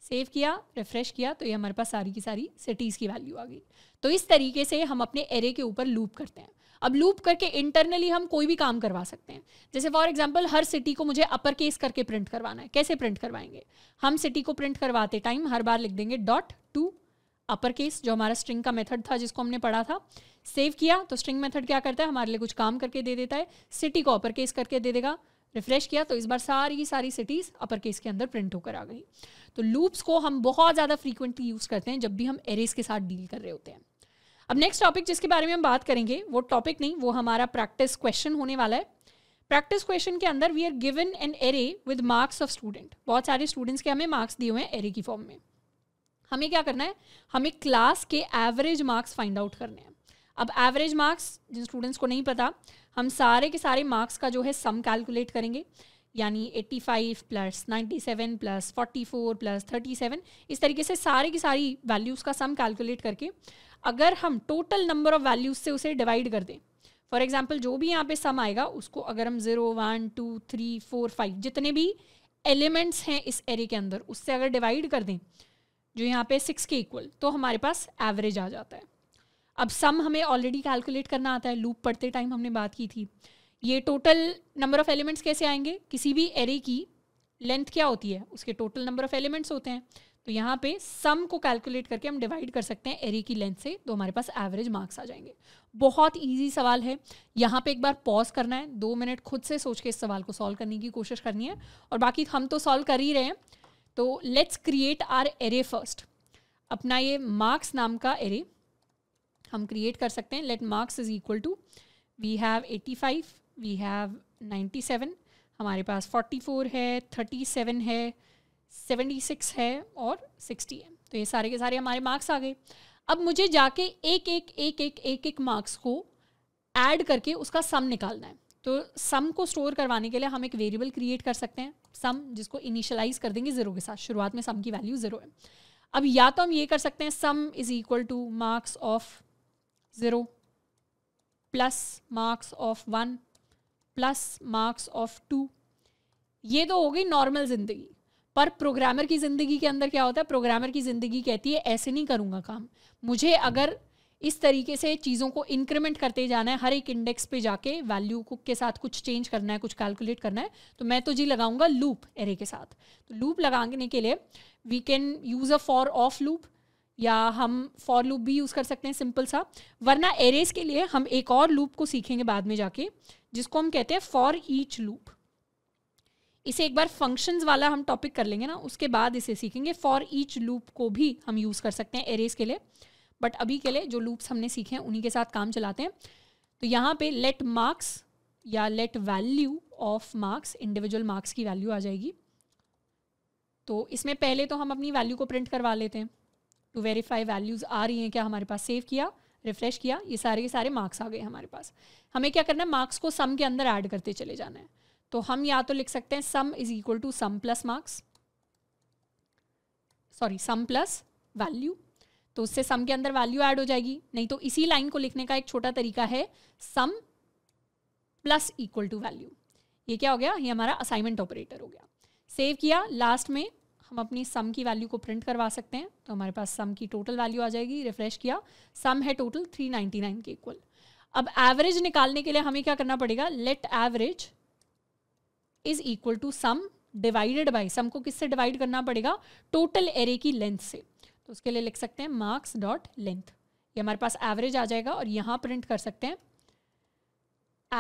सेव किया रिफ्रेश किया तो ये हमारे पास सारी की सारी सिटीज़ की वैल्यू आ गई तो इस तरीके से हम अपने एरे के ऊपर लूप करते हैं अब लूप करके इंटरनली हम कोई भी काम करवा सकते हैं जैसे फॉर एग्जाम्पल हर सिटी को मुझे अपर केस करके प्रिंट करवाना है कैसे प्रिंट करवाएंगे हम सिटी को प्रिंट करवाते टाइम हर बार लिख देंगे डॉट टू अपर केस जो हमारा स्ट्रिंग का मेथड था जिसको हमने पढ़ा था सेव किया तो स्ट्रिंग मेथड क्या करता है हमारे लिए कुछ काम करके दे देता है सिटी को अपर केस करके दे देगा रिफ्रेश किया तो इस बार सारी की सारी सिटीज़ अपर केस के अंदर प्रिंट होकर आ गई तो लूप्स को हम बहुत ज़्यादा फ्रीक्वेंटली यूज़ करते हैं जब भी हम एरेज के साथ डील कर रहे होते हैं अब नेक्स्ट टॉपिक जिसके बारे में हम बात करेंगे वो टॉपिक नहीं वो हमारा प्रैक्टिस क्वेश्चन होने वाला है प्रैक्टिस क्वेश्चन के अंदर we are given an array with marks of student बहुत सारे स्टूडेंट्स के हमें मार्क्स दिए हुए हैं एरे की फॉर्म में हमें क्या करना है हमें क्लास के एवरेज मार्क्स फाइंड आउट करने हैं अब एवरेज मार्क्स जिन स्टूडेंट्स को नहीं पता हम सारे के सारे मार्क्स का जो है सम कैलकुलेट करेंगे यानी 85 प्लस 97 प्लस 44 प्लस 37 इस तरीके से सारे की सारी वैल्यूज़ का सम कैलकुलेट करके अगर हम टोटल नंबर ऑफ़ वैल्यूज़ से उसे डिवाइड कर दें फॉर एग्जाम्पल जो भी यहाँ पे सम आएगा उसको अगर हम zero one two three four five जितने भी एलिमेंट्स हैं इस एरे के अंदर उससे अगर डिवाइड कर दें जो यहाँ पे सिक्स के इक्वल तो हमारे पास एवरेज आ जाता है अब सम हमें ऑलरेडी कैलकुलेट करना आता है लूप पढ़ते टाइम हमने बात की थी ये टोटल नंबर ऑफ एलिमेंट्स कैसे आएंगे किसी भी एरे की लेंथ क्या होती है उसके टोटल नंबर ऑफ एलिमेंट्स होते हैं तो यहाँ पे सम को कैलकुलेट करके हम डिवाइड कर सकते हैं एरे की लेंथ से तो हमारे पास एवरेज मार्क्स आ जाएंगे बहुत इजी सवाल है यहाँ पे एक बार पॉज करना है दो मिनट खुद से सोच के इस सवाल को सॉल्व करने की कोशिश करनी है और बाकी हम तो सॉल्व कर ही रहे हैं तो let's create our array first अपना ये मार्क्स नाम का एरे हम क्रिएट कर सकते हैं let marks is equal to we have 85 we have 97 हमारे पास 44 है 37 है 76 है और 60 है तो ये सारे के सारे हमारे मार्क्स आ गए अब मुझे जाके एक एक एक एक एक एक मार्क्स को ऐड करके उसका सम निकालना है तो सम को स्टोर करवाने के लिए हम एक वेरिएबल क्रिएट कर सकते हैं सम जिसको इनिशियलाइज कर देंगे ज़ीरो के साथ शुरुआत में सम की वैल्यू ज़ीरो है अब या तो हम ये कर सकते हैं sum is equal to marks of 0 plus marks of one plus marks of two ये तो हो गई नॉर्मल ज़िंदगी पर प्रोग्रामर की ज़िंदगी के अंदर क्या होता है प्रोग्रामर की ज़िंदगी कहती है ऐसे नहीं करूँगा काम मुझे अगर इस तरीके से चीज़ों को इंक्रीमेंट करते जाना है हर एक इंडेक्स पे जाके वैल्यू को के साथ कुछ चेंज करना है कुछ कैलकुलेट करना है तो मैं तो जी लगाऊंगा लूप एरे के साथ तो लूप लगाने के लिए we can use a for of loop या हम फॉर लूप भी यूज़ कर सकते हैं सिंपल सा वरना एरेज के लिए हम एक और लूप को सीखेंगे बाद में जाके जिसको हम कहते हैं फॉर ईच लूप इसे एक बार फंक्शंस वाला हम टॉपिक कर लेंगे ना उसके बाद इसे सीखेंगे फॉर ईच लूप को भी हम यूज़ कर सकते हैं एरेज के लिए बट अभी के लिए जो लूप्स हमने सीखे हैं उन्हीं के साथ काम चलाते हैं तो यहाँ पे लेट मार्क्स या let value of marks individual marks की वैल्यू आ जाएगी तो इसमें पहले तो हम अपनी वैल्यू को प्रिंट करवा लेते हैं टू वेरीफाई वैल्यूज़ आ रही हैं क्या हमारे पास सेव किया रिफ्रेश किया ये सारे के सारे मार्क्स आ गए हमारे पास हमें क्या करना है मार्क्स को सम के अंदर ऐड करते चले जाना है तो हम या तो लिख सकते हैं sum is equal to sum plus marks sorry sum plus value तो उससे सम के अंदर वैल्यू ऐड हो जाएगी नहीं तो इसी लाइन को लिखने का एक छोटा तरीका है sum plus equal to value ये क्या हो गया ये हमारा असाइनमेंट ऑपरेटर हो गया सेव किया लास्ट में हम अपनी सम की वैल्यू को प्रिंट करवा सकते हैं तो हमारे पास सम की टोटल वैल्यू आ जाएगी रिफ्रेश किया सम है टोटल 399 के इक्वल अब एवरेज निकालने के लिए हमें क्या करना पड़ेगा let average is equal to sum divided by sum को किससे डिवाइड करना पड़ेगा टोटल एरे की लेंथ से तो उसके लिए लिख सकते हैं मार्क्स डॉट लेंथ ये हमारे पास एवरेज आ जाएगा और यहाँ प्रिंट कर सकते हैं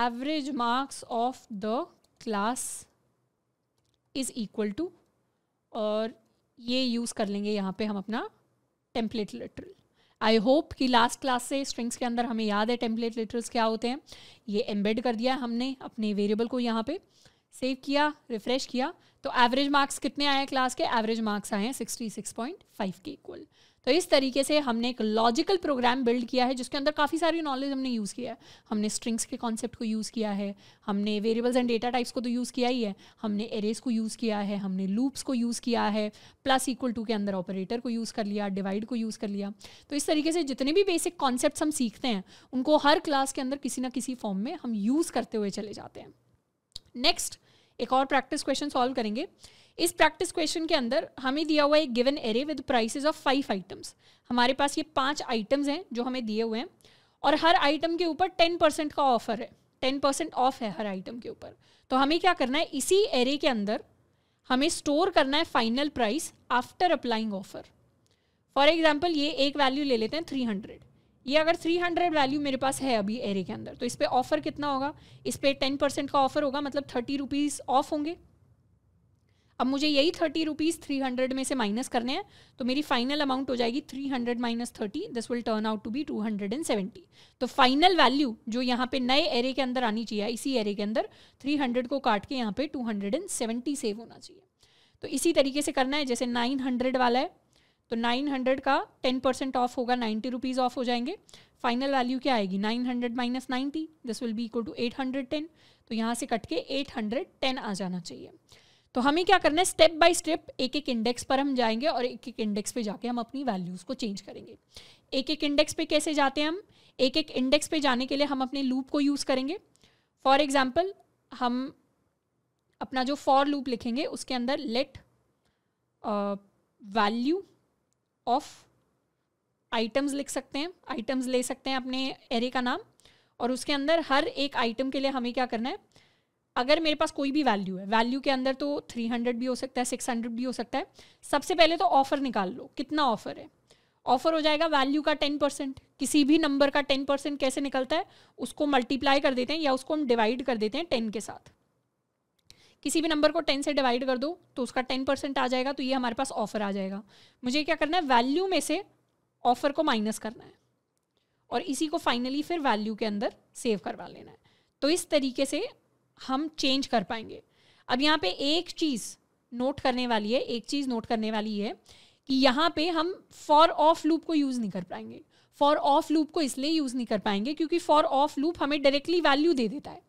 average marks of the class is equal to और ये यूज़ कर लेंगे यहाँ पे हम अपना टेम्पलेट लिटरल आई होप कि लास्ट क्लास से स्ट्रिंग्स के अंदर हमें याद है टेम्पलेट लेटर्स क्या होते हैं ये एम्बेड कर दिया हमने अपने वेरिएबल को यहाँ पे सेव किया रिफ्रेश किया तो एवरेज मार्क्स कितने आए क्लास के एवरेज मार्क्स आए हैं सिक्सटी सिक्स पॉइंट फाइव के इक्वल तो इस तरीके से हमने एक लॉजिकल प्रोग्राम बिल्ड किया है जिसके अंदर काफ़ी सारी नॉलेज हमने यूज़ किया है हमने स्ट्रिंग्स के कॉन्सेप्ट को यूज़ किया है हमने वेरिएबल्स एंड डेटा टाइप्स को तो यूज़ किया ही है हमने एरेज को यूज़ किया है हमने लूप्स को यूज़ किया है प्लस इक्वल टू के अंदर ऑपरेटर को यूज़ कर लिया डिवाइड को यूज़ कर लिया तो इस तरीके से जितने भी बेसिक कॉन्सेप्ट हम सीखते हैं उनको हर क्लास के अंदर किसी ना किसी फॉर्म में हम यूज़ करते हुए चले जाते हैं नेक्स्ट एक और प्रैक्टिस क्वेश्चन सॉल्व करेंगे इस प्रैक्टिस क्वेश्चन के अंदर हमें दिया हुआ एक given array with prices of five items हमारे पास ये पांच आइटम्स हैं जो हमें दिए हुए हैं और हर आइटम के ऊपर टेन परसेंट का ऑफर है टेन परसेंट ऑफ है हर आइटम के ऊपर तो हमें क्या करना है इसी एरे के अंदर हमें स्टोर करना है final price after applying offer for example ये एक वैल्यू ले लेते हैं थ्री हंड्रेड ये अगर 300 वैल्यू मेरे पास है अभी एरे के अंदर तो इस पर ऑफर कितना होगा इस पर टेन परसेंट का ऑफर होगा मतलब थर्टी रुपीज़ ऑफ होंगे अब मुझे यही थर्टी रुपीज़ थ्री हंड्रेड में से माइनस करने हैं तो मेरी फाइनल अमाउंट हो जाएगी three hundred minus thirty this will turn out to be two hundred and seventy तो फाइनल वैल्यू जो यहाँ पे नए एरे के अंदर आनी चाहिए इसी एरे के अंदर थ्री हंड्रेड को काट के यहाँ पे two hundred and seventy save होना चाहिए तो इसी तरीके से करना है जैसे नाइन हंड्रेड वाला है तो नाइन हंड्रेड का टेन परसेंट ऑफ होगा नाइन्टी रुपीज़ ऑफ हो जाएंगे फाइनल वैल्यू क्या आएगी nine hundred minus ninety this will be equal to eight hundred ten तो यहाँ से कट के एट हंड्रेड टेन आ जाना चाहिए तो हमें क्या करना है स्टेप बाय स्टेप एक एक इंडेक्स पर हम जाएंगे और एक एक इंडेक्स पे जाके हम अपनी वैल्यूज़ को चेंज करेंगे एक एक इंडेक्स पे कैसे जाते हैं हम एक एक इंडेक्स पे जाने के लिए हम अपने लूप को यूज़ करेंगे फॉर एग्जाम्पल हम अपना जो फॉर लूप लिखेंगे उसके अंदर लेट वैल्यू ऑफ आइटम्स लिख सकते हैं आइटम्स ले सकते हैं अपने एरे का नाम और उसके अंदर हर एक आइटम के लिए हमें क्या करना है अगर मेरे पास कोई भी वैल्यू है वैल्यू के अंदर तो थ्री हंड्रेड भी हो सकता है सिक्स हंड्रेड भी हो सकता है सबसे पहले तो ऑफर निकाल लो कितना ऑफर है ऑफर हो जाएगा वैल्यू का टेन परसेंट किसी भी नंबर का टेन परसेंट कैसे निकलता है उसको मल्टीप्लाई कर देते हैं या उसको हम डिवाइड कर देते हैं टेन के साथ किसी भी नंबर को टेन से डिवाइड कर दो तो उसका टेन परसेंट आ जाएगा तो ये हमारे पास ऑफर आ जाएगा मुझे क्या करना है वैल्यू में से ऑफर को माइनस करना है और इसी को फाइनली फिर वैल्यू के अंदर सेव करवा लेना है तो इस तरीके से हम चेंज कर पाएंगे अब यहाँ पे एक चीज़ नोट करने वाली है एक चीज़ नोट करने वाली है कि यहाँ पे हम फॉर ऑफ लूप को यूज़ नहीं कर पाएंगे फॉर ऑफ लूप को इसलिए यूज़ नहीं कर पाएंगे क्योंकि फॉर ऑफ लूप हमें डायरेक्टली वैल्यू दे देता है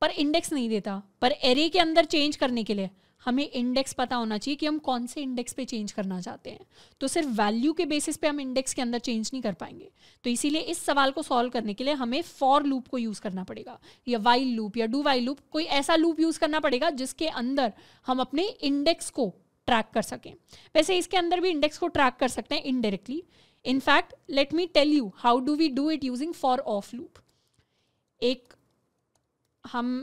पर इंडेक्स नहीं देता पर एरे के अंदर चेंज करने के लिए हमें इंडेक्स पता होना चाहिए कि हम कौन से इंडेक्स पे चेंज करना चाहते हैं तो सिर्फ वैल्यू के बेसिस पे हम इंडेक्स के अंदर चेंज नहीं कर पाएंगे तो इसीलिए इस सवाल को सॉल्व करने के लिए हमें फॉर लूप को यूज़ करना पड़ेगा या वाइल लूप या डू वाइल लूप कोई ऐसा लूप यूज़ करना पड़ेगा जिसके अंदर हम अपने इंडेक्स को ट्रैक कर सकें वैसे इसके अंदर भी इंडेक्स को ट्रैक कर सकते हैं indirectly in fact let me tell you how do we do it using for of loop एक हम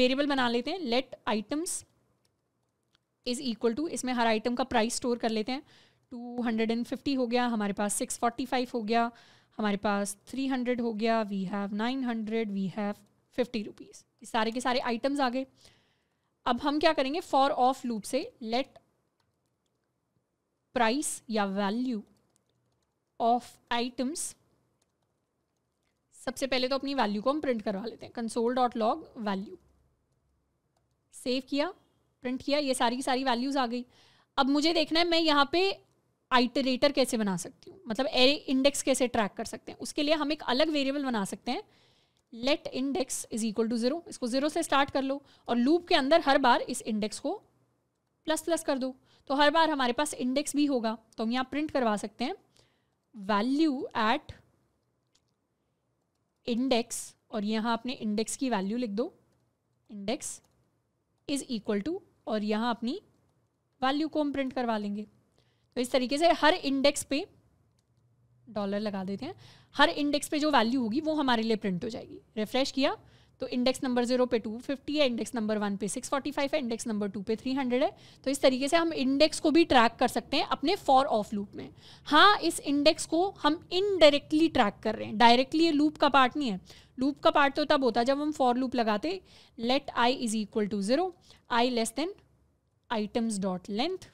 वेरिएबल बना लेते हैं let items is equal to इसमें हर आइटम का प्राइस स्टोर कर लेते हैं टू हंड्रेड एंड फिफ्टी हो गया हमारे पास सिक्स फोर्टी फाइव हो गया हमारे पास थ्री हंड्रेड हो गया we have nine hundred we have fifty rupees ये सारे के सारे आइटम्स आ गए अब हम क्या करेंगे फॉर ऑफ लूप से लेट प्राइस या वैल्यू ऑफ आइटम्स सबसे पहले तो अपनी वैल्यू को हम प्रिंट करवा लेते हैं console dot log value save किया प्रिंट किया ये सारी सारी वैल्यूज़ आ गई अब मुझे देखना है मैं यहाँ पे आइटरेटर कैसे बना सकती हूँ मतलब एरे इंडेक्स कैसे ट्रैक कर सकते हैं उसके लिए हम एक अलग वेरिएबल बना सकते हैं let index is equal to zero इसको ज़ीरो से स्टार्ट कर लो और लूप के अंदर हर बार इस इंडेक्स को प्लस प्लस कर दो तो हर बार हमारे पास इंडेक्स भी होगा तो हम यहाँ प्रिंट करवा सकते हैं वैल्यू एट इंडेक्स और यहाँ अपने इंडेक्स की वैल्यू लिख दो इंडेक्स इज इक्वल टू और यहाँ अपनी वैल्यू को हम प्रिंट करवा लेंगे तो इस तरीके से हर इंडेक्स पे डॉलर लगा देते हैं हर इंडेक्स पे जो वैल्यू होगी वो हमारे लिए प्रिंट हो जाएगी रिफ्रेश किया तो इंडेक्स नंबर जीरो पे टू फिफ्टी है इंडेक्स नंबर वन पे सिक्स फोर्टी फाइव है इंडेक्स नंबर टू पे थ्री हंड्रेड है तो इस तरीके से हम इंडेक्स को भी ट्रैक कर सकते हैं अपने फॉर ऑफ लूप में हाँ इस इंडेक्स को हम इनडायरेक्टली ट्रैक कर रहे हैं डायरेक्टली ये लूप का पार्ट नहीं है लूप का पार्ट तो तब होता है जब हम फॉर लूप लगाते let I is equal to zero I less than items dot length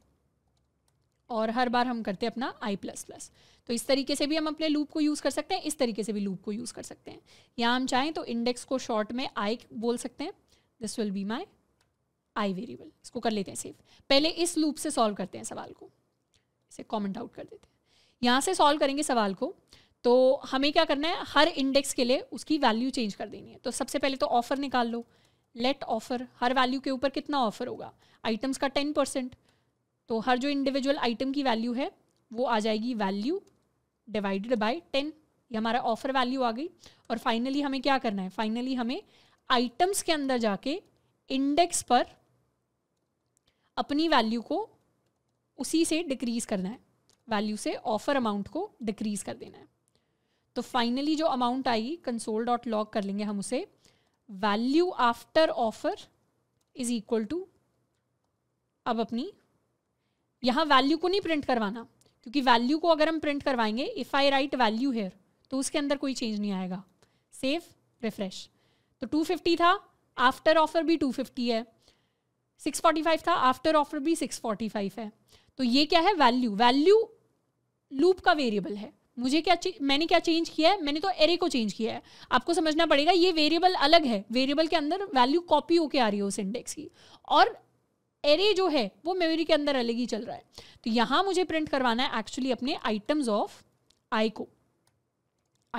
और हर बार हम करते अपना आई प्लस प्लस तो इस तरीके से भी हम अपने लूप को यूज़ कर सकते हैं इस तरीके से भी लूप को यूज़ कर सकते हैं या हम चाहें तो इंडेक्स को शॉर्ट में आई बोल सकते हैं this will be my I variable इसको कर लेते हैं सेव पहले इस लूप से सॉल्व करते हैं सवाल को इसे कॉमेंट आउट कर देते हैं यहाँ से सॉल्व करेंगे सवाल को तो हमें क्या करना है हर इंडेक्स के लिए उसकी वैल्यू चेंज कर देनी है तो सबसे पहले तो ऑफर निकाल लो लेट ऑफर हर वैल्यू के ऊपर कितना ऑफर होगा आइटम्स का टेन परसेंट तो हर जो इंडिविजुअल आइटम की वैल्यू है वो आ जाएगी वैल्यू डिवाइडेड बाय टेन ये हमारा ऑफर वैल्यू आ गई और फाइनली हमें क्या करना है फाइनली हमें आइटम्स के अंदर जाके इंडेक्स पर अपनी वैल्यू को उसी से डिक्रीज करना है वैल्यू से ऑफर अमाउंट को डिक्रीज कर देना है तो फाइनली जो अमाउंट आएगी कंसोल डॉट लॉग कर लेंगे हम उसे value after offer is equal to अब अपनी यहाँ वैल्यू को नहीं प्रिंट करवाना क्योंकि वैल्यू को अगर हम प्रिंट करवाएंगे if I write value here तो उसके अंदर कोई चेंज नहीं आएगा सेव रिफ्रेश तो 250 था आफ्टर ऑफर भी 250 है 645 था आफ्टर ऑफर भी 645 है तो ये क्या है वैल्यू वैल्यू लूप का वेरिएबल है मुझे क्या मैंने क्या चेंज किया है मैंने तो एरे को चेंज किया है आपको समझना पड़ेगा ये वेरिएबल अलग है वेरिएबल के अंदर वैल्यू कॉपी होके आ रही है उस इंडेक्स की और एरे जो है वो मेमोरी के अंदर अलग ही चल रहा है तो यहां मुझे प्रिंट करवाना है एक्चुअली अपने आइटम्स ऑफ आई को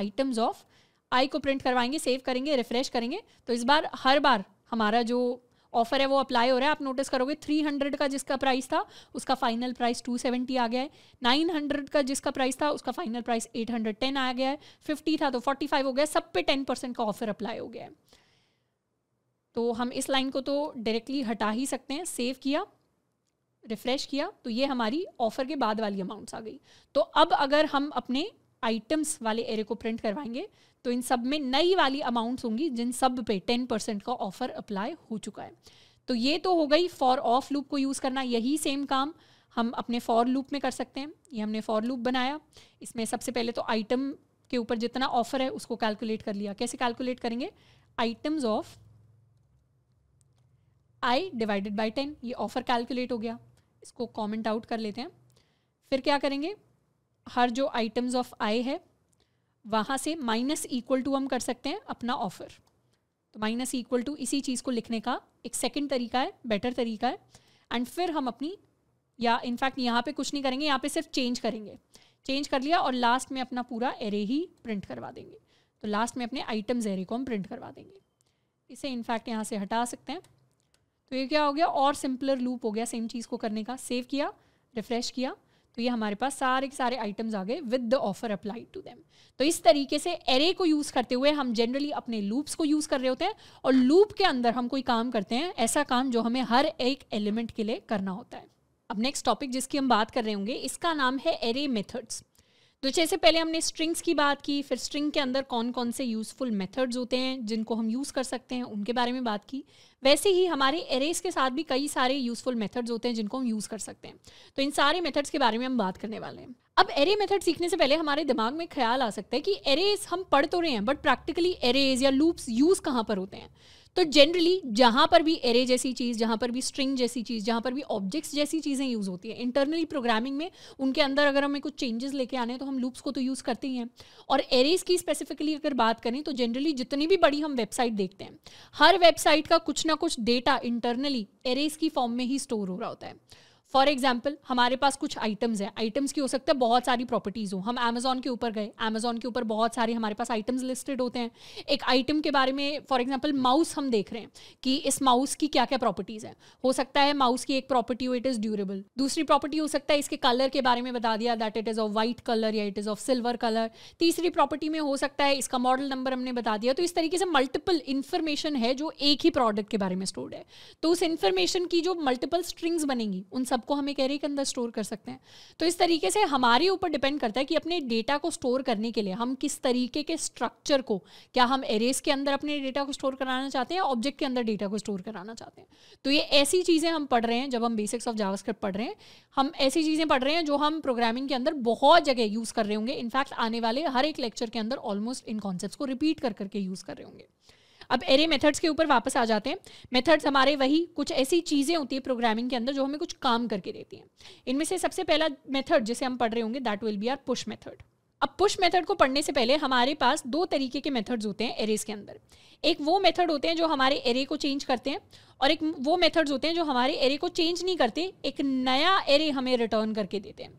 आइटम्स ऑफ आई को प्रिंट करवाएंगे सेव करेंगे रिफ्रेश करेंगे तो इस बार हर बार हमारा जो ऑफर है वो अप्लाई हो रहा है आप नोटिस करोगे 300 का जिसका प्राइस था उसका फाइनल प्राइस 270 आ गया है 900 का जिसका प्राइस था उसका फाइनल प्राइस 810 आ गया है 50 था तो 45 हो गया सब पे 10 परसेंट का ऑफर अप्लाई हो गया है तो हम इस लाइन को तो डायरेक्टली हटा ही सकते हैं सेव किया रिफ्रेश किया तो ये हमारी ऑफर के बाद वाली अमाउंट्स आ गई तो अब अगर हम अपने आइटम्स वाले एरे को प्रिंट करवाएंगे तो इन सब में नई वाली अमाउंट्स होंगी जिन सब पे टेन परसेंट का ऑफर अप्लाई हो चुका है तो ये तो हो गई फॉर ऑफ लूप को यूज़ करना यही सेम काम हम अपने फॉर लूप में कर सकते हैं ये हमने फॉर लूप बनाया इसमें सबसे पहले तो आइटम के ऊपर जितना ऑफर है उसको कैलकुलेट कर लिया कैसे कैलकुलेट करेंगे items of I divided by ten ये ऑफर कैलकुलेट हो गया इसको कॉमेंट आउट कर लेते हैं फिर क्या करेंगे हर जो आइटम्स ऑफ आई है वहाँ से माइनस इक्वल टू हम कर सकते हैं अपना ऑफर तो माइनस इक्वल टू इसी चीज़ को लिखने का एक सेकेंड तरीका है बेटर तरीका है एंड फिर हम अपनी या इनफैक्ट यहाँ पे कुछ नहीं करेंगे यहाँ पे सिर्फ चेंज करेंगे चेंज कर लिया और लास्ट में अपना पूरा एरे ही प्रिंट करवा देंगे तो लास्ट में अपने आइटम्स एरे को हम प्रिंट करवा देंगे इसे इनफैक्ट यहाँ से हटा सकते हैं तो ये क्या हो गया और सिंपलर लूप हो गया सेम चीज़ को करने का सेव किया रिफ्रेश किया तो ये हमारे पास सारे के सारे आइटम्स आ गए with the offer applied to them तो इस तरीके से एरे को यूज़ करते हुए हम जनरली अपने लूप्स को यूज़ कर रहे होते हैं और लूप के अंदर हम कोई काम करते हैं ऐसा काम जो हमें हर एक एलिमेंट के लिए करना होता है अब नेक्स्ट टॉपिक जिसकी हम बात कर रहे होंगे इसका नाम है एरे मेथड्स तो जैसे पहले हमने स्ट्रिंग्स की बात की फिर स्ट्रिंग के अंदर कौन कौन से यूज़फुल मेथड्स होते हैं जिनको हम यूज़ कर सकते हैं उनके बारे में बात की वैसे ही हमारे एरेज के साथ भी कई सारे यूज़फुल मेथड्स होते हैं जिनको हम यूज़ कर सकते हैं तो इन सारे मेथड्स के बारे में हम बात करने वाले हैं अब एरे मेथड सीखने से पहले हमारे दिमाग में ख्याल आ सकता है कि एरेज हम पढ़ तो रहे हैं बट प्रैक्टिकली एरेज या लूप्स यूज़ कहाँ पर होते हैं तो जनरली जहां पर भी एरे जैसी चीज़ जहां पर भी स्ट्रिंग जैसी चीज़ जहां पर भी ऑब्जेक्ट्स जैसी चीज़ें यूज़ होती है इंटरनली प्रोग्रामिंग में उनके अंदर अगर हमें कुछ चेंजेस लेके आने हैं तो हम लूप्स को तो यूज़ करते ही हैं और एरेज की स्पेसिफिकली अगर बात करें तो जनरली जितनी भी बड़ी हम वेबसाइट देखते हैं हर वेबसाइट का कुछ ना कुछ डेटा इंटरनली एरेज की फॉर्म में ही स्टोर हो रहा होता है फॉर एग्जाम्पल हमारे पास कुछ आइटम्स हैं आइटम्स की हो सकता है बहुत सारी प्रॉपर्टीज़ हो हम अमेजोन के ऊपर गए अमेजोन के ऊपर बहुत सारे हमारे पास आइटम्स लिस्टेड होते हैं एक आइटम के बारे में फॉर एग्जाम्पल माउस हम देख रहे हैं कि इस माउस की क्या क्या प्रॉपर्टीज़ हैं हो सकता है माउस की एक प्रॉपर्टी हो इट इज़ ड्यूरेबल दूसरी प्रॉपर्टी हो सकता है इसके कलर के बारे में बता दिया that it is of white colour या it is of silver colour तीसरी प्रॉपर्टी में हो सकता है इसका मॉडल नंबर हमने बता दिया तो इस तरीके से मल्टीपल इन्फॉर्मेशन है जो एक ही प्रोडक्ट के बारे में स्टोर्ड है तो उस इन्फॉर्मेशन की जो मल्टीपल स्ट्रिंग्स बनेंगी उन सब सबको हम एक एरे के अंदर स्टोर कर सकते हैं तो इस तरीके से हमारे ऊपर डिपेंड करता है कि अपने डेटा को स्टोर करने के लिए हम किस तरीके के स्ट्रक्चर को क्या हम एरेस के अंदर अपने डेटा को स्टोर कराना चाहते हैं ऑब्जेक्ट के अंदर डेटा को स्टोर कराना चाहते हैं तो ये ऐसी चीज़ें हम पढ़ रहे हैं जब हम बेसिक्स ऑफ जावास्क्रिप्ट पढ़ रहे हैं हम ऐसी चीज़ें पढ़ रहे हैं जो हम प्रोग्रामिंग के अंदर बहुत जगह यूज़ कर रहे होंगे इनफैक्ट आने वाले हर एक लेक्चर के अंदर ऑलमोस्ट इन कॉन्सेप्ट को रिपीट कर करके यूज़ कर रहे होंगे अब एरे मेथड्स के ऊपर वापस आ जाते हैं मेथड्स हमारे वही कुछ ऐसी चीज़ें होती है प्रोग्रामिंग के अंदर जो हमें कुछ काम करके देती हैं इनमें से सबसे पहला मेथड जिसे हम पढ़ रहे होंगे that will be our push method अब पुश मेथड को पढ़ने से पहले हमारे पास दो तरीके के मेथड्स होते हैं एरेज के अंदर एक वो मेथड होते हैं जो हमारे एरे को चेंज करते हैं और एक वो मेथड्स होते हैं जो हमारे एरे को चेंज नहीं करते एक नया एरे हमें रिटर्न करके देते हैं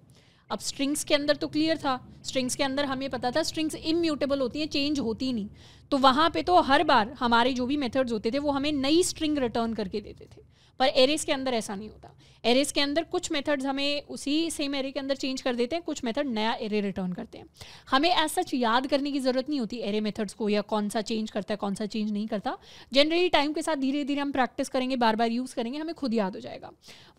अब स्ट्रिंग्स के अंदर तो क्लियर था स्ट्रिंग्स के अंदर हमें पता था स्ट्रिंग्स इम्यूटेबल होती हैं चेंज होती नहीं तो वहाँ पे तो हर बार हमारे जो भी मेथड्स होते थे वो हमें नई स्ट्रिंग रिटर्न करके देते थे पर एरेस के अंदर ऐसा नहीं होता एरेज के अंदर कुछ मेथड्स हमें उसी सेम एरे के अंदर चेंज कर देते हैं कुछ मेथड नया एरे रिटर्न करते हैं हमें एज सच याद करने की ज़रूरत नहीं होती एरे मेथड्स को या कौन सा चेंज करता है कौन सा चेंज नहीं करता जनरली टाइम के साथ धीरे धीरे हम प्रैक्टिस करेंगे बार बार यूज़ करेंगे हमें खुद याद हो जाएगा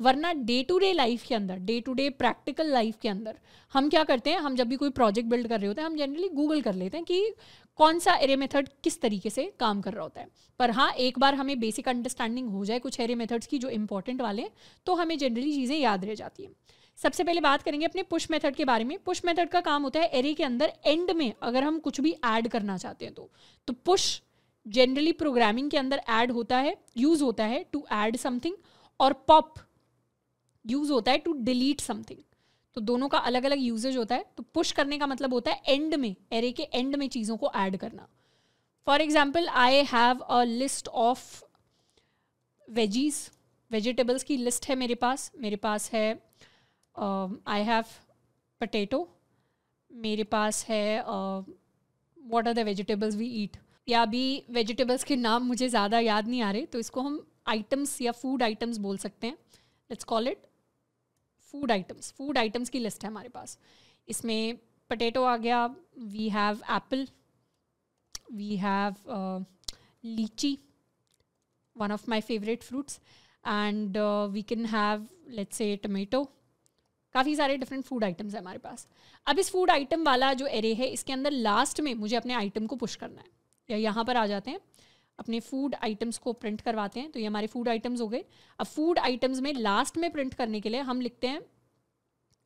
वरना डे टू डे लाइफ के अंदर day to day practical life के अंदर हम क्या करते हैं हम जब भी कोई प्रोजेक्ट बिल्ड कर रहे होते हैं हम जनरली गूगल कर लेते हैं कि कौन सा एरे मेथड किस तरीके से काम कर रहा होता है पर हाँ एक बार हमें बेसिक अंडरस्टैंडिंग हो जाए कुछ एरे मेथड्स की जो इंपॉर्टेंट वाले तो हमें हमें जनरली चीज़ें याद रह जाती हैं सबसे पहले बात करेंगे अपने पुश मेथड के बारे में पुश मेथड का काम होता है एरे के अंदर एंड में अगर हम कुछ भी ऐड करना चाहते हैं तो तो पुश जनरली प्रोग्रामिंग के अंदर ऐड होता है यूज होता है टू ऐड समथिंग और पॉप यूज होता है टू डिलीट समथिंग तो दोनों का अलग अलग यूजेज होता है तो पुश करने का मतलब होता है एंड में एरे के एंड में चीज़ों को ऐड करना for example I have a list of veggies vegetables की लिस्ट है मेरे पास मेरे पास है आई हैव पटेटो मेरे पास है what are the vegetables we eat या अभी वेजिटेबल्स के नाम मुझे ज़्यादा याद नहीं आ रहे तो इसको हम आइटम्स या फूड आइटम्स बोल सकते हैं let's call it food items food items की लिस्ट है हमारे पास इसमें पटेटो आ गया we have apple we have lychee one of my favourite fruits and we can have let's say tomato काफ़ी सारे डिफरेंट फूड आइटम्स हैं हमारे पास अब इस फूड आइटम वाला जो एरे है इसके अंदर लास्ट में मुझे अपने आइटम को पुश करना है या यहाँ पर आ जाते हैं अपने फूड आइटम्स को प्रिंट करवाते हैं तो ये हमारे फूड आइटम्स हो गए अब फूड आइटम्स में लास्ट में प्रिंट करने के लिए हम लिखते हैं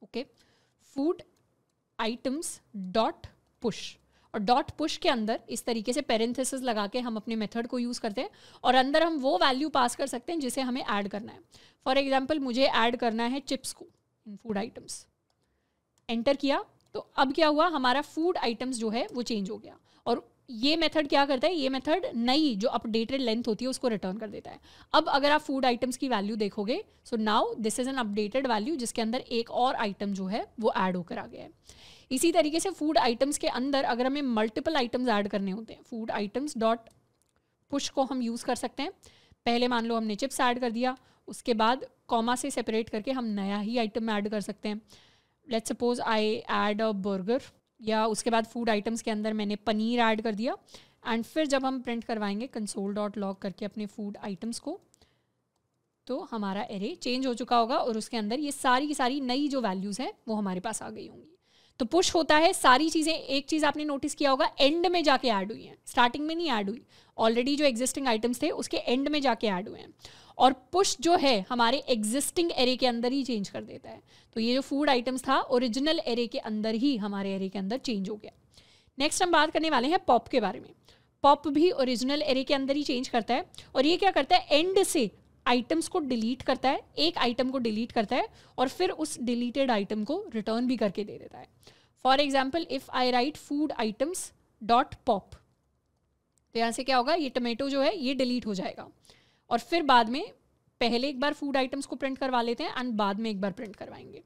okay food items dot push और डॉट पुश के अंदर इस तरीके से पेरेंथिस लगा के हम अपने मेथड को यूज़ करते हैं और अंदर हम वो वैल्यू पास कर सकते हैं जिसे हमें ऐड करना है फॉर एग्जाम्पल मुझे ऐड करना है चिप्स को इन फूड आइटम्स एंटर किया तो अब क्या हुआ हमारा फूड आइटम्स जो है वो चेंज हो गया और ये मेथड क्या करता है ये मेथड नई जो अपडेटेड लेंथ होती है उसको रिटर्न कर देता है अब अगर आप फूड आइटम्स की वैल्यू देखोगे so now this is an updated value जिसके अंदर एक और आइटम जो है वो ऐड होकर आ गया है इसी तरीके से फूड आइटम्स के अंदर अगर हमें मल्टीपल आइटम्स ऐड करने होते हैं फूड आइटम्स डॉट पुश को हम यूज़ कर सकते हैं पहले मान लो हमने चिप्स ऐड कर दिया उसके बाद कॉमा से सेपरेट करके हम नया ही आइटम ऐड कर सकते हैं let's suppose I add a burger या उसके बाद फूड आइटम्स के अंदर मैंने पनीर ऐड कर दिया एंड फिर जब हम प्रिंट करवाएंगे कंसोल डॉट लॉग करके अपने फूड आइटम्स को तो हमारा एरे चेंज हो चुका होगा और उसके अंदर ये सारी की सारी नई जो वैल्यूज़ हैं वो हमारे पास आ गई होंगी तो पुश होता है सारी चीज़ें एक चीज़ आपने नोटिस किया होगा एंड में जाके ऐड हुई हैं स्टार्टिंग में नहीं ऐड हुई ऑलरेडी जो एग्जिस्टिंग आइटम्स थे उसके एंड में जाके ऐड हुए हैं और पुश जो है हमारे एग्जिस्टिंग एरे के अंदर ही चेंज कर देता है तो ये जो फूड आइटम्स था ओरिजिनल एरे के अंदर ही हमारे एरे के अंदर चेंज हो गया नेक्स्ट हम बात करने वाले हैं पॉप के बारे में पॉप भी ओरिजिनल एरे के अंदर ही चेंज करता है और ये क्या करता है एंड से आइटम्स को डिलीट करता है एक आइटम को डिलीट करता है और फिर उस डिलीटेड आइटम को रिटर्न भी करके दे देता है for example if I write food items dot pop तो यहाँ से क्या होगा ये टमेटो जो है ये डिलीट हो जाएगा और फिर बाद में पहले एक बार फूड आइटम्स को प्रिंट करवा लेते हैं एंड बाद में एक बार प्रिंट करवाएंगे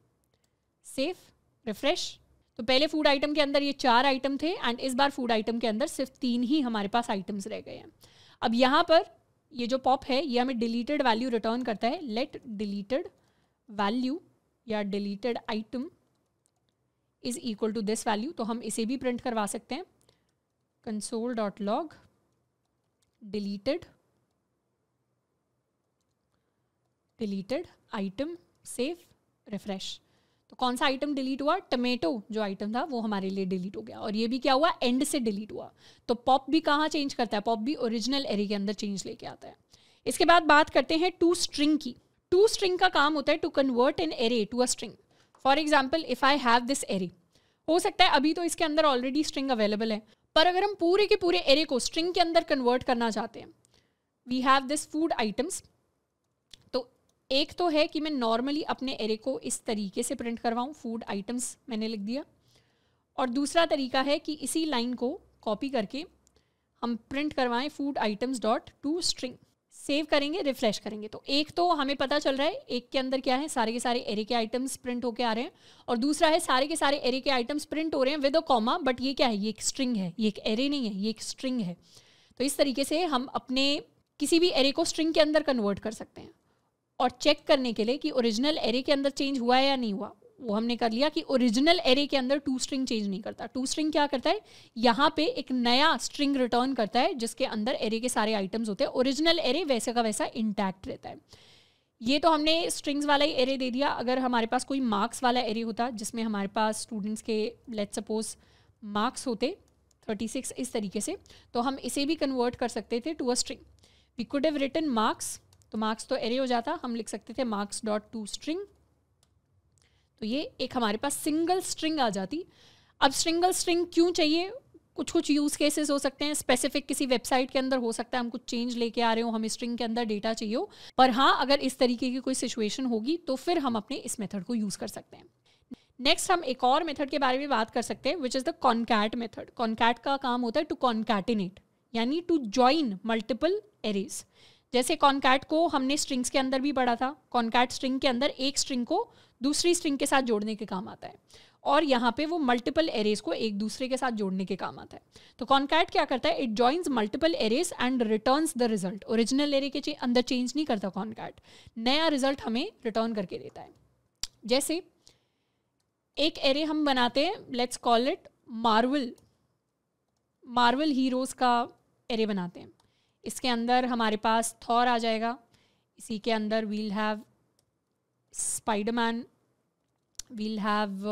सेफ रिफ्रेश तो पहले फूड आइटम के अंदर ये चार आइटम थे एंड इस बार फूड आइटम के अंदर सिर्फ तीन ही हमारे पास आइटम्स रह गए हैं अब यहाँ पर ये जो पॉप है ये हमें डिलीटेड वैल्यू रिटर्न करता है लेट डिलीटेड वैल्यू या deleted item is equal to this value तो हम इसे भी प्रिंट करवा सकते हैं console dot log deleted deleted item save refresh तो कौन सा आइटम डिलीट हुआ टमेटो जो आइटम था वो हमारे लिए डिलीट हो गया और ये भी क्या हुआ एंड से डिलीट हुआ तो पॉप भी कहाँ चेंज करता है पॉप भी ओरिजिनल एरे के अंदर चेंज लेके आता है इसके बाद बात करते हैं टू स्ट्रिंग की टू स्ट्रिंग का काम होता है to convert an array to a string for example if I have this array हो सकता है अभी तो इसके अंदर ऑलरेडी स्ट्रिंग अवेलेबल है पर अगर हम पूरे के पूरे एरे को स्ट्रिंग के अंदर कन्वर्ट करना चाहते हैं we have this food items एक तो है कि मैं नॉर्मली अपने एरे को इस तरीके से प्रिंट करवाऊँ फूड आइटम्स मैंने लिख दिया और दूसरा तरीका है कि इसी लाइन को कॉपी करके हम प्रिंट करवाएं food items dot to string save करेंगे रिफ्रेश करेंगे तो एक तो हमें पता चल रहा है एक के अंदर क्या है सारे के सारे एरे के आइटम्स प्रिंट होके आ रहे हैं और दूसरा है सारे के सारे एरे के आइटम्स प्रिंट हो रहे हैं विद अ कॉमा बट ये क्या है ये एक स्ट्रिंग है ये एक एरे नहीं है ये एक स्ट्रिंग है तो इस तरीके से हम अपने किसी भी एरे को स्ट्रिंग के अंदर कन्वर्ट कर सकते हैं और चेक करने के लिए कि ओरिजिनल एरे के अंदर चेंज हुआ है या नहीं हुआ वो हमने कर लिया कि ओरिजिनल एरे के अंदर टू स्ट्रिंग चेंज नहीं करता टू स्ट्रिंग क्या करता है यहाँ पे एक नया स्ट्रिंग रिटर्न करता है जिसके अंदर एरे के सारे आइटम्स होते हैं ओरिजिनल एरे वैसे का वैसा इंटैक्ट रहता है ये तो हमने स्ट्रिंग्स वाला ही एरे दे दिया अगर हमारे पास कोई मार्क्स वाला एरे होता जिसमें हमारे पास स्टूडेंट्स के लेट सपोज मार्क्स होते 36 इस तरीके से तो हम इसे भी कन्वर्ट कर सकते थे to a string we could have written marks तो मार्क्स तो एरे हो जाता हम लिख सकते थे मार्क्स डॉट टू स्ट्रिंग तो ये एक हमारे पास सिंगल स्ट्रिंग आ जाती अब सिंगल स्ट्रिंग क्यों चाहिए कुछ कुछ यूज़ केसेस हो सकते हैं स्पेसिफिक किसी वेबसाइट के अंदर हो सकता है हम कुछ चेंज लेके आ रहे हो हमें स्ट्रिंग के अंदर डेटा चाहिए हो पर हाँ अगर इस तरीके की कोई सिचुएशन होगी तो फिर हम अपने इस मेथड को यूज़ कर सकते हैं नेक्स्ट हम एक और मेथड के बारे में बात कर सकते हैं which is the concat method concat का काम होता है टू कॉन्कैटिनेट यानी टू ज्वाइन मल्टीपल एरेज जैसे कॉन्कैट को हमने स्ट्रिंग्स के अंदर भी पढ़ा था कॉन्कैट स्ट्रिंग के अंदर एक स्ट्रिंग को दूसरी स्ट्रिंग के साथ जोड़ने के काम आता है और यहाँ पे वो मल्टीपल एरेज को एक दूसरे के साथ जोड़ने के काम आता है तो कॉनकैट क्या करता है it joins multiple arrays and returns the result original array के अंदर चेंज नहीं करता कॉन्कैट नया रिजल्ट हमें रिटर्न करके देता है जैसे एक एरे हम बनाते हैं let's call it Marvel Marvel heroes का एरे बनाते हैं इसके अंदर हमारे पास थॉर आ जाएगा इसी के अंदर we'll have Spiderman we'll have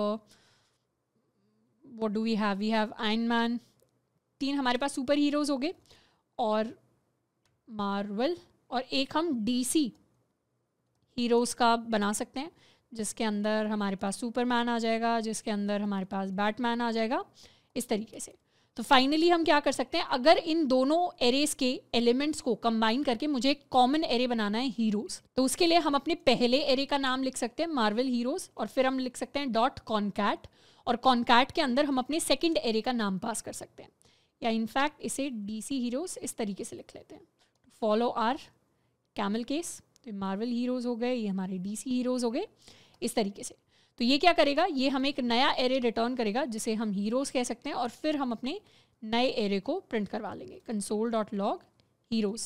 what do we have we have Iron Man तीन हमारे पास सुपर हीरोज़ हो गए और मार्वल और एक हम डीसी हीरोज़ का बना सकते हैं जिसके अंदर हमारे पास सुपरमैन आ जाएगा जिसके अंदर हमारे पास बैटमैन आ जाएगा इस तरीके से तो फाइनली हम क्या कर सकते हैं अगर इन दोनों एरेज़ के एलिमेंट्स को कंबाइन करके मुझे एक कॉमन एरे बनाना है हीरोज तो उसके लिए हम अपने पहले एरे का नाम लिख सकते हैं मार्वल हीरोज और फिर हम लिख सकते हैं डॉट कॉनकैट और कॉनकैट के अंदर हम अपने सेकेंड एरे का नाम पास कर सकते हैं या इनफैक्ट इसे डी सी हीरोज इस तरीके से लिख लेते हैं फॉलो आर कैमल केस तो मार्वल हीरोज़ हो गए ये हमारे डी सी हीरोज़ हो गए इस तरीके से तो ये क्या करेगा ये हमें एक नया एरे रिटर्न करेगा जिसे हम हीरोज़ कह सकते हैं और फिर हम अपने नए एरे को प्रिंट करवा लेंगे console dot log heroes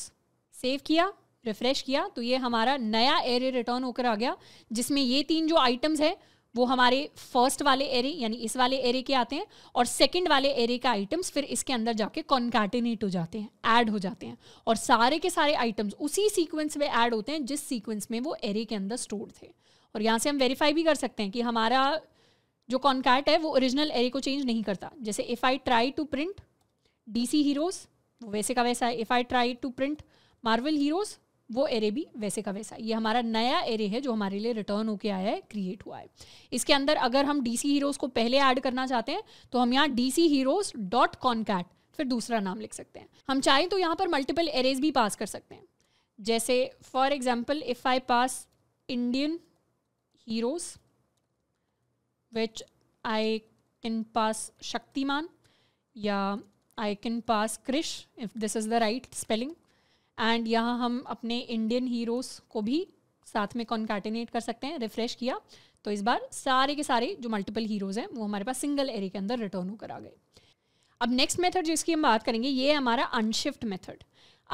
save किया रिफ़्रेश किया तो ये हमारा नया एरे रिटर्न होकर आ गया जिसमें ये तीन जो आइटम्स हैं वो हमारे फर्स्ट वाले एरे यानी इस वाले एरे के आते हैं और सेकंड वाले एरे का आइटम्स फिर इसके अंदर जाके कॉन्कैटिनेट हो जाते हैं ऐड हो जाते हैं और सारे के सारे आइटम्स उसी सीक्वेंस में ऐड होते हैं जिस सीक्वेंस में वो एरे के अंदर स्टोर थे और यहाँ से हम वेरीफाई भी कर सकते हैं कि हमारा जो कॉन्कैट है वो ओरिजिनल एरे को चेंज नहीं करता जैसे if I try to print D C heroes वो वैसे का वैसा है if I try to print Marvel heroes वो एरे भी वैसे का वैसा है ये हमारा नया एरे है जो हमारे लिए रिटर्न होके आया है क्रिएट हुआ है इसके अंदर अगर हम डी सी हीरोज़ को पहले ऐड करना चाहते हैं तो हम यहाँ D C heroes dot concat फिर दूसरा नाम लिख सकते हैं हम चाहें तो यहाँ पर मल्टीपल एरेज भी पास कर सकते हैं जैसे for example if I pass Indian heroes, which I can pass Shaktiman, या I can pass Krrish if this is the right spelling and यहाँ हम अपने इंडियन हीरोज़ को भी साथ में कॉन्कैटिनेट कर सकते हैं रिफ्रेश किया तो इस बार सारे के सारे जो मल्टीपल हीरोज़ हैं वो हमारे पास सिंगल एरे के अंदर रिटर्न होकर आ गए अब नेक्स्ट मेथड जिसकी हम बात करेंगे ये हमारा unshift method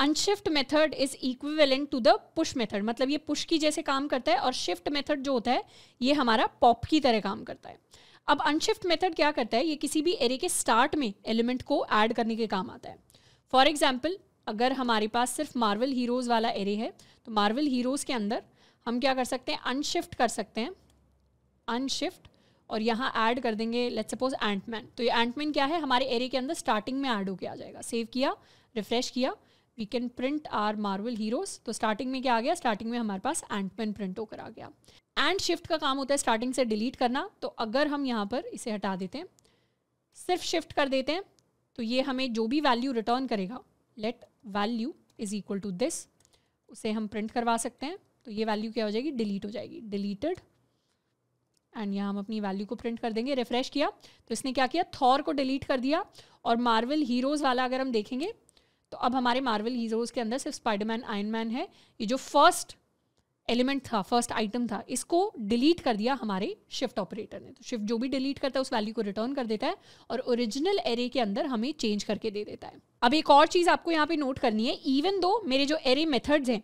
unshift method is equivalent to the push method मतलब ये पुश की जैसे काम करता है और शिफ्ट मेथड जो होता है ये हमारा पॉप की तरह काम करता है अब अनशिफ्ट मेथड क्या करता है ये किसी भी एरे के स्टार्ट में एलिमेंट को ऐड करने के काम आता है फॉर एग्जाम्पल अगर हमारे पास सिर्फ मार्वल हीरोज़ वाला एरे है तो मार्वल हीरोज़ के अंदर हम क्या कर सकते हैं अनशिफ्ट कर सकते हैं अनशिफ्ट और यहाँ ऐड कर देंगे लेट्स सपोज एंटमैन तो ये एंटमैन क्या है हमारे एरे के अंदर स्टार्टिंग में ऐड होके आ जाएगा सेव किया रिफ्रेश किया we can print our Marvel heroes तो स्टार्टिंग में क्या आ गया स्टार्टिंग में हमारे पास एंटमैन प्रिंट होकर आ गया एंड शिफ्ट का काम होता है स्टार्टिंग से डिलीट करना तो अगर हम यहाँ पर इसे हटा देते हैं सिर्फ शिफ्ट कर देते हैं तो ये हमें जो भी वैल्यू रिटर्न करेगा let value is equal to this उसे हम प्रिंट करवा सकते हैं तो ये वैल्यू क्या हो जाएगी डिलीट हो जाएगी डिलीटेड एंड यहाँ हम अपनी वैल्यू को प्रिंट कर देंगे रिफ्रेश किया तो इसने क्या किया थॉर को डिलीट कर दिया और मार्वल हीरोज़ वाला अगर हम देखेंगे तो अब हमारे मार्वल हीरोज के अंदर सिर्फ स्पाइडरमैन मैन है ये जो फर्स्ट एलिमेंट था फर्स्ट आइटम था इसको डिलीट कर दिया हमारे शिफ्ट ऑपरेटर ने तो शिफ्ट जो भी डिलीट करता है उस वैल्यू को रिटर्न कर देता है और ओरिजिनल एरे के अंदर हमें चेंज करके दे देता है अब एक और चीज़ आपको यहाँ पे नोट करनी है इवन दो मेरे जो एरे मेथड्स हैं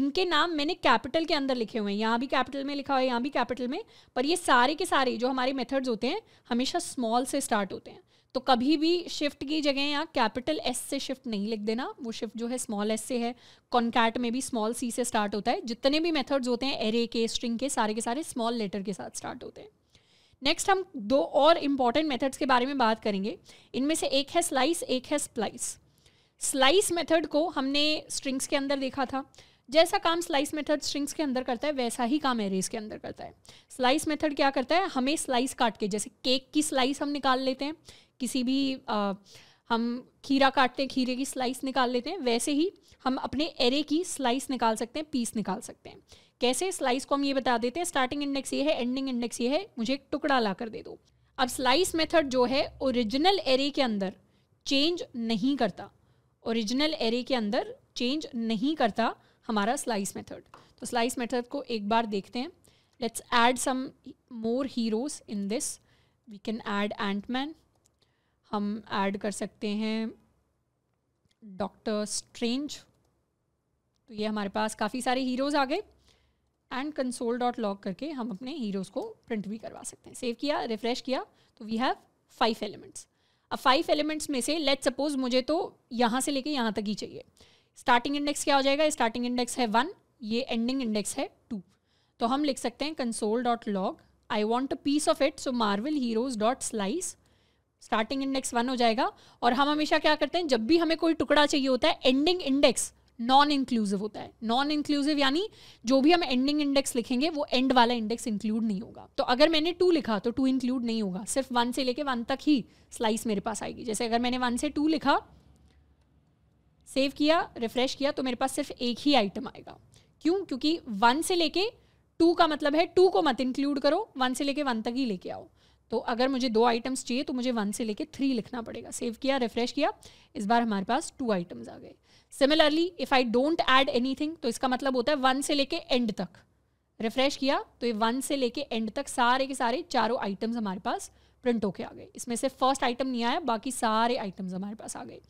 इनके नाम मैंने कैपिटल के अंदर लिखे हुए हैं यहाँ भी कैपिटल में लिखा हुआ है यहाँ भी कैपिटल में पर ये सारे के सारे जो हमारे मेथड्स होते हैं हमेशा स्मॉल से स्टार्ट होते हैं तो कभी भी शिफ्ट की जगह यहाँ कैपिटल एस से शिफ्ट नहीं लिख देना वो शिफ्ट जो है स्मॉल एस से है कॉन्कैट में भी स्मॉल सी से स्टार्ट होता है जितने भी मेथड्स होते हैं एरे के स्ट्रिंग के सारे के सारे स्मॉल लेटर के साथ स्टार्ट होते हैं नेक्स्ट हम दो और इम्पॉर्टेंट मेथड्स के बारे में बात करेंगे इनमें से एक है स्लाइस एक है स्प्लाइस स्लाइस मेथड को हमने स्ट्रिंग्स के अंदर देखा था जैसा काम स्लाइस मेथड स्ट्रिंग्स के अंदर करता है वैसा ही काम एरेज के अंदर करता है स्लाइस मेथड क्या करता है हमें स्लाइस काट के जैसे केक की स्लाइस हम निकाल लेते हैं किसी भी आ, हम खीरा काटते हैं खीरे की स्लाइस निकाल लेते हैं वैसे ही हम अपने एरे की स्लाइस निकाल सकते हैं पीस निकाल सकते हैं कैसे स्लाइस को हम ये बता देते हैं स्टार्टिंग इंडेक्स ये है एंडिंग इंडेक्स ये है मुझे एक टुकड़ा ला कर दे दो अब स्लाइस मेथड जो है ओरिजिनल एरे के अंदर चेंज नहीं करता ओरिजिनल एरे के अंदर चेंज नहीं करता हमारा स्लाइस मेथड तो स्लाइस मेथड को एक बार देखते हैं let's add some more heroes in this we can add Antman हम ऐड कर सकते हैं डॉक्टर स्ट्रेंज तो ये हमारे पास काफ़ी सारे हीरोज़ आ गए एंड कंसोल डॉट लॉग करके हम अपने हीरोज़ को प्रिंट भी करवा सकते हैं सेव किया रिफ़्रेश किया तो वी हैव फाइव एलिमेंट्स अब फाइव एलिमेंट्स में से लेट सपोज मुझे तो यहाँ से लेके यहाँ तक ही चाहिए स्टार्टिंग इंडेक्स क्या हो जाएगा स्टार्टिंग इंडेक्स है वन ये एंडिंग इंडेक्स है टू तो हम लिख सकते हैं console dot log I want a piece of it so Marvel heroes dot slice starting index one हो जाएगा और हम हमेशा क्या करते हैं जब भी हमें कोई टुकड़ा चाहिए होता है एंडिंग इंडेक्स नॉन इंक्लूसिव होता है नॉन इंक्लूसिव यानी जो भी हम एंडिंग इंडेक्स लिखेंगे वो एंड वाला इंडेक्स इंक्लूड नहीं होगा तो अगर मैंने टू लिखा तो टू इंक्लूड नहीं होगा सिर्फ वन से लेके वन तक ही स्लाइस मेरे पास आएगी जैसे अगर मैंने वन से टू लिखा सेव किया रिफ्रेश किया तो मेरे पास सिर्फ एक ही आइटम आएगा क्यों क्योंकि वन से लेके टू का मतलब है टू को मत इंक्लूड करो वन से लेके वन तक ही लेके आओ तो अगर मुझे दो आइटम्स चाहिए तो मुझे वन से लेके थ्री लिखना पड़ेगा सेव किया रिफ्रेश किया इस बार हमारे पास टू आइटम्स आ गए similarly if I don't add anything तो इसका मतलब होता है वन से लेके एंड तक रिफ्रेश किया तो ये वन से लेके एंड तक सारे के सारे चारों आइटम्स हमारे पास प्रिंट होके आ गए इसमें से फर्स्ट आइटम नहीं आया बाकी सारे आइटम्स हमारे पास आ गए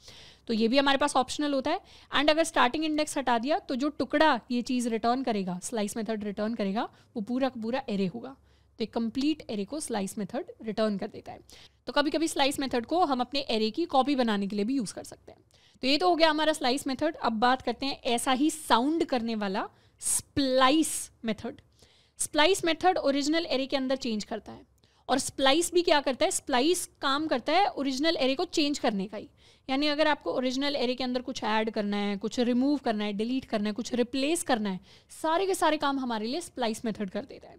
तो ये भी हमारे पास ऑप्शनल होता है एंड अगर स्टार्टिंग इंडेक्स हटा दिया तो जो टुकड़ा ये चीज़ रिटर्न करेगा स्लाइस मेथड रिटर्न करेगा वो पूरा पूरा एरे होगा तो एक कंप्लीट एरे को स्लाइस मेथड रिटर्न कर देता है तो कभी कभी स्लाइस मेथड को हम अपने एरे की कॉपी बनाने के लिए भी यूज़ कर सकते हैं तो ये तो हो गया हमारा स्लाइस मेथड अब बात करते हैं ऐसा ही साउंड करने वाला splice method splice method original array के अंदर चेंज करता है और स्प्लाइस भी क्या करता है स्प्लाइस काम करता है ओरिजिनल एरे को चेंज करने का ही यानी अगर आपको ओरिजिनल एरे के अंदर कुछ ऐड करना है कुछ रिमूव करना है डिलीट करना है कुछ रिप्लेस करना है सारे के सारे काम हमारे लिए स्प्लाइस मेथड कर देता है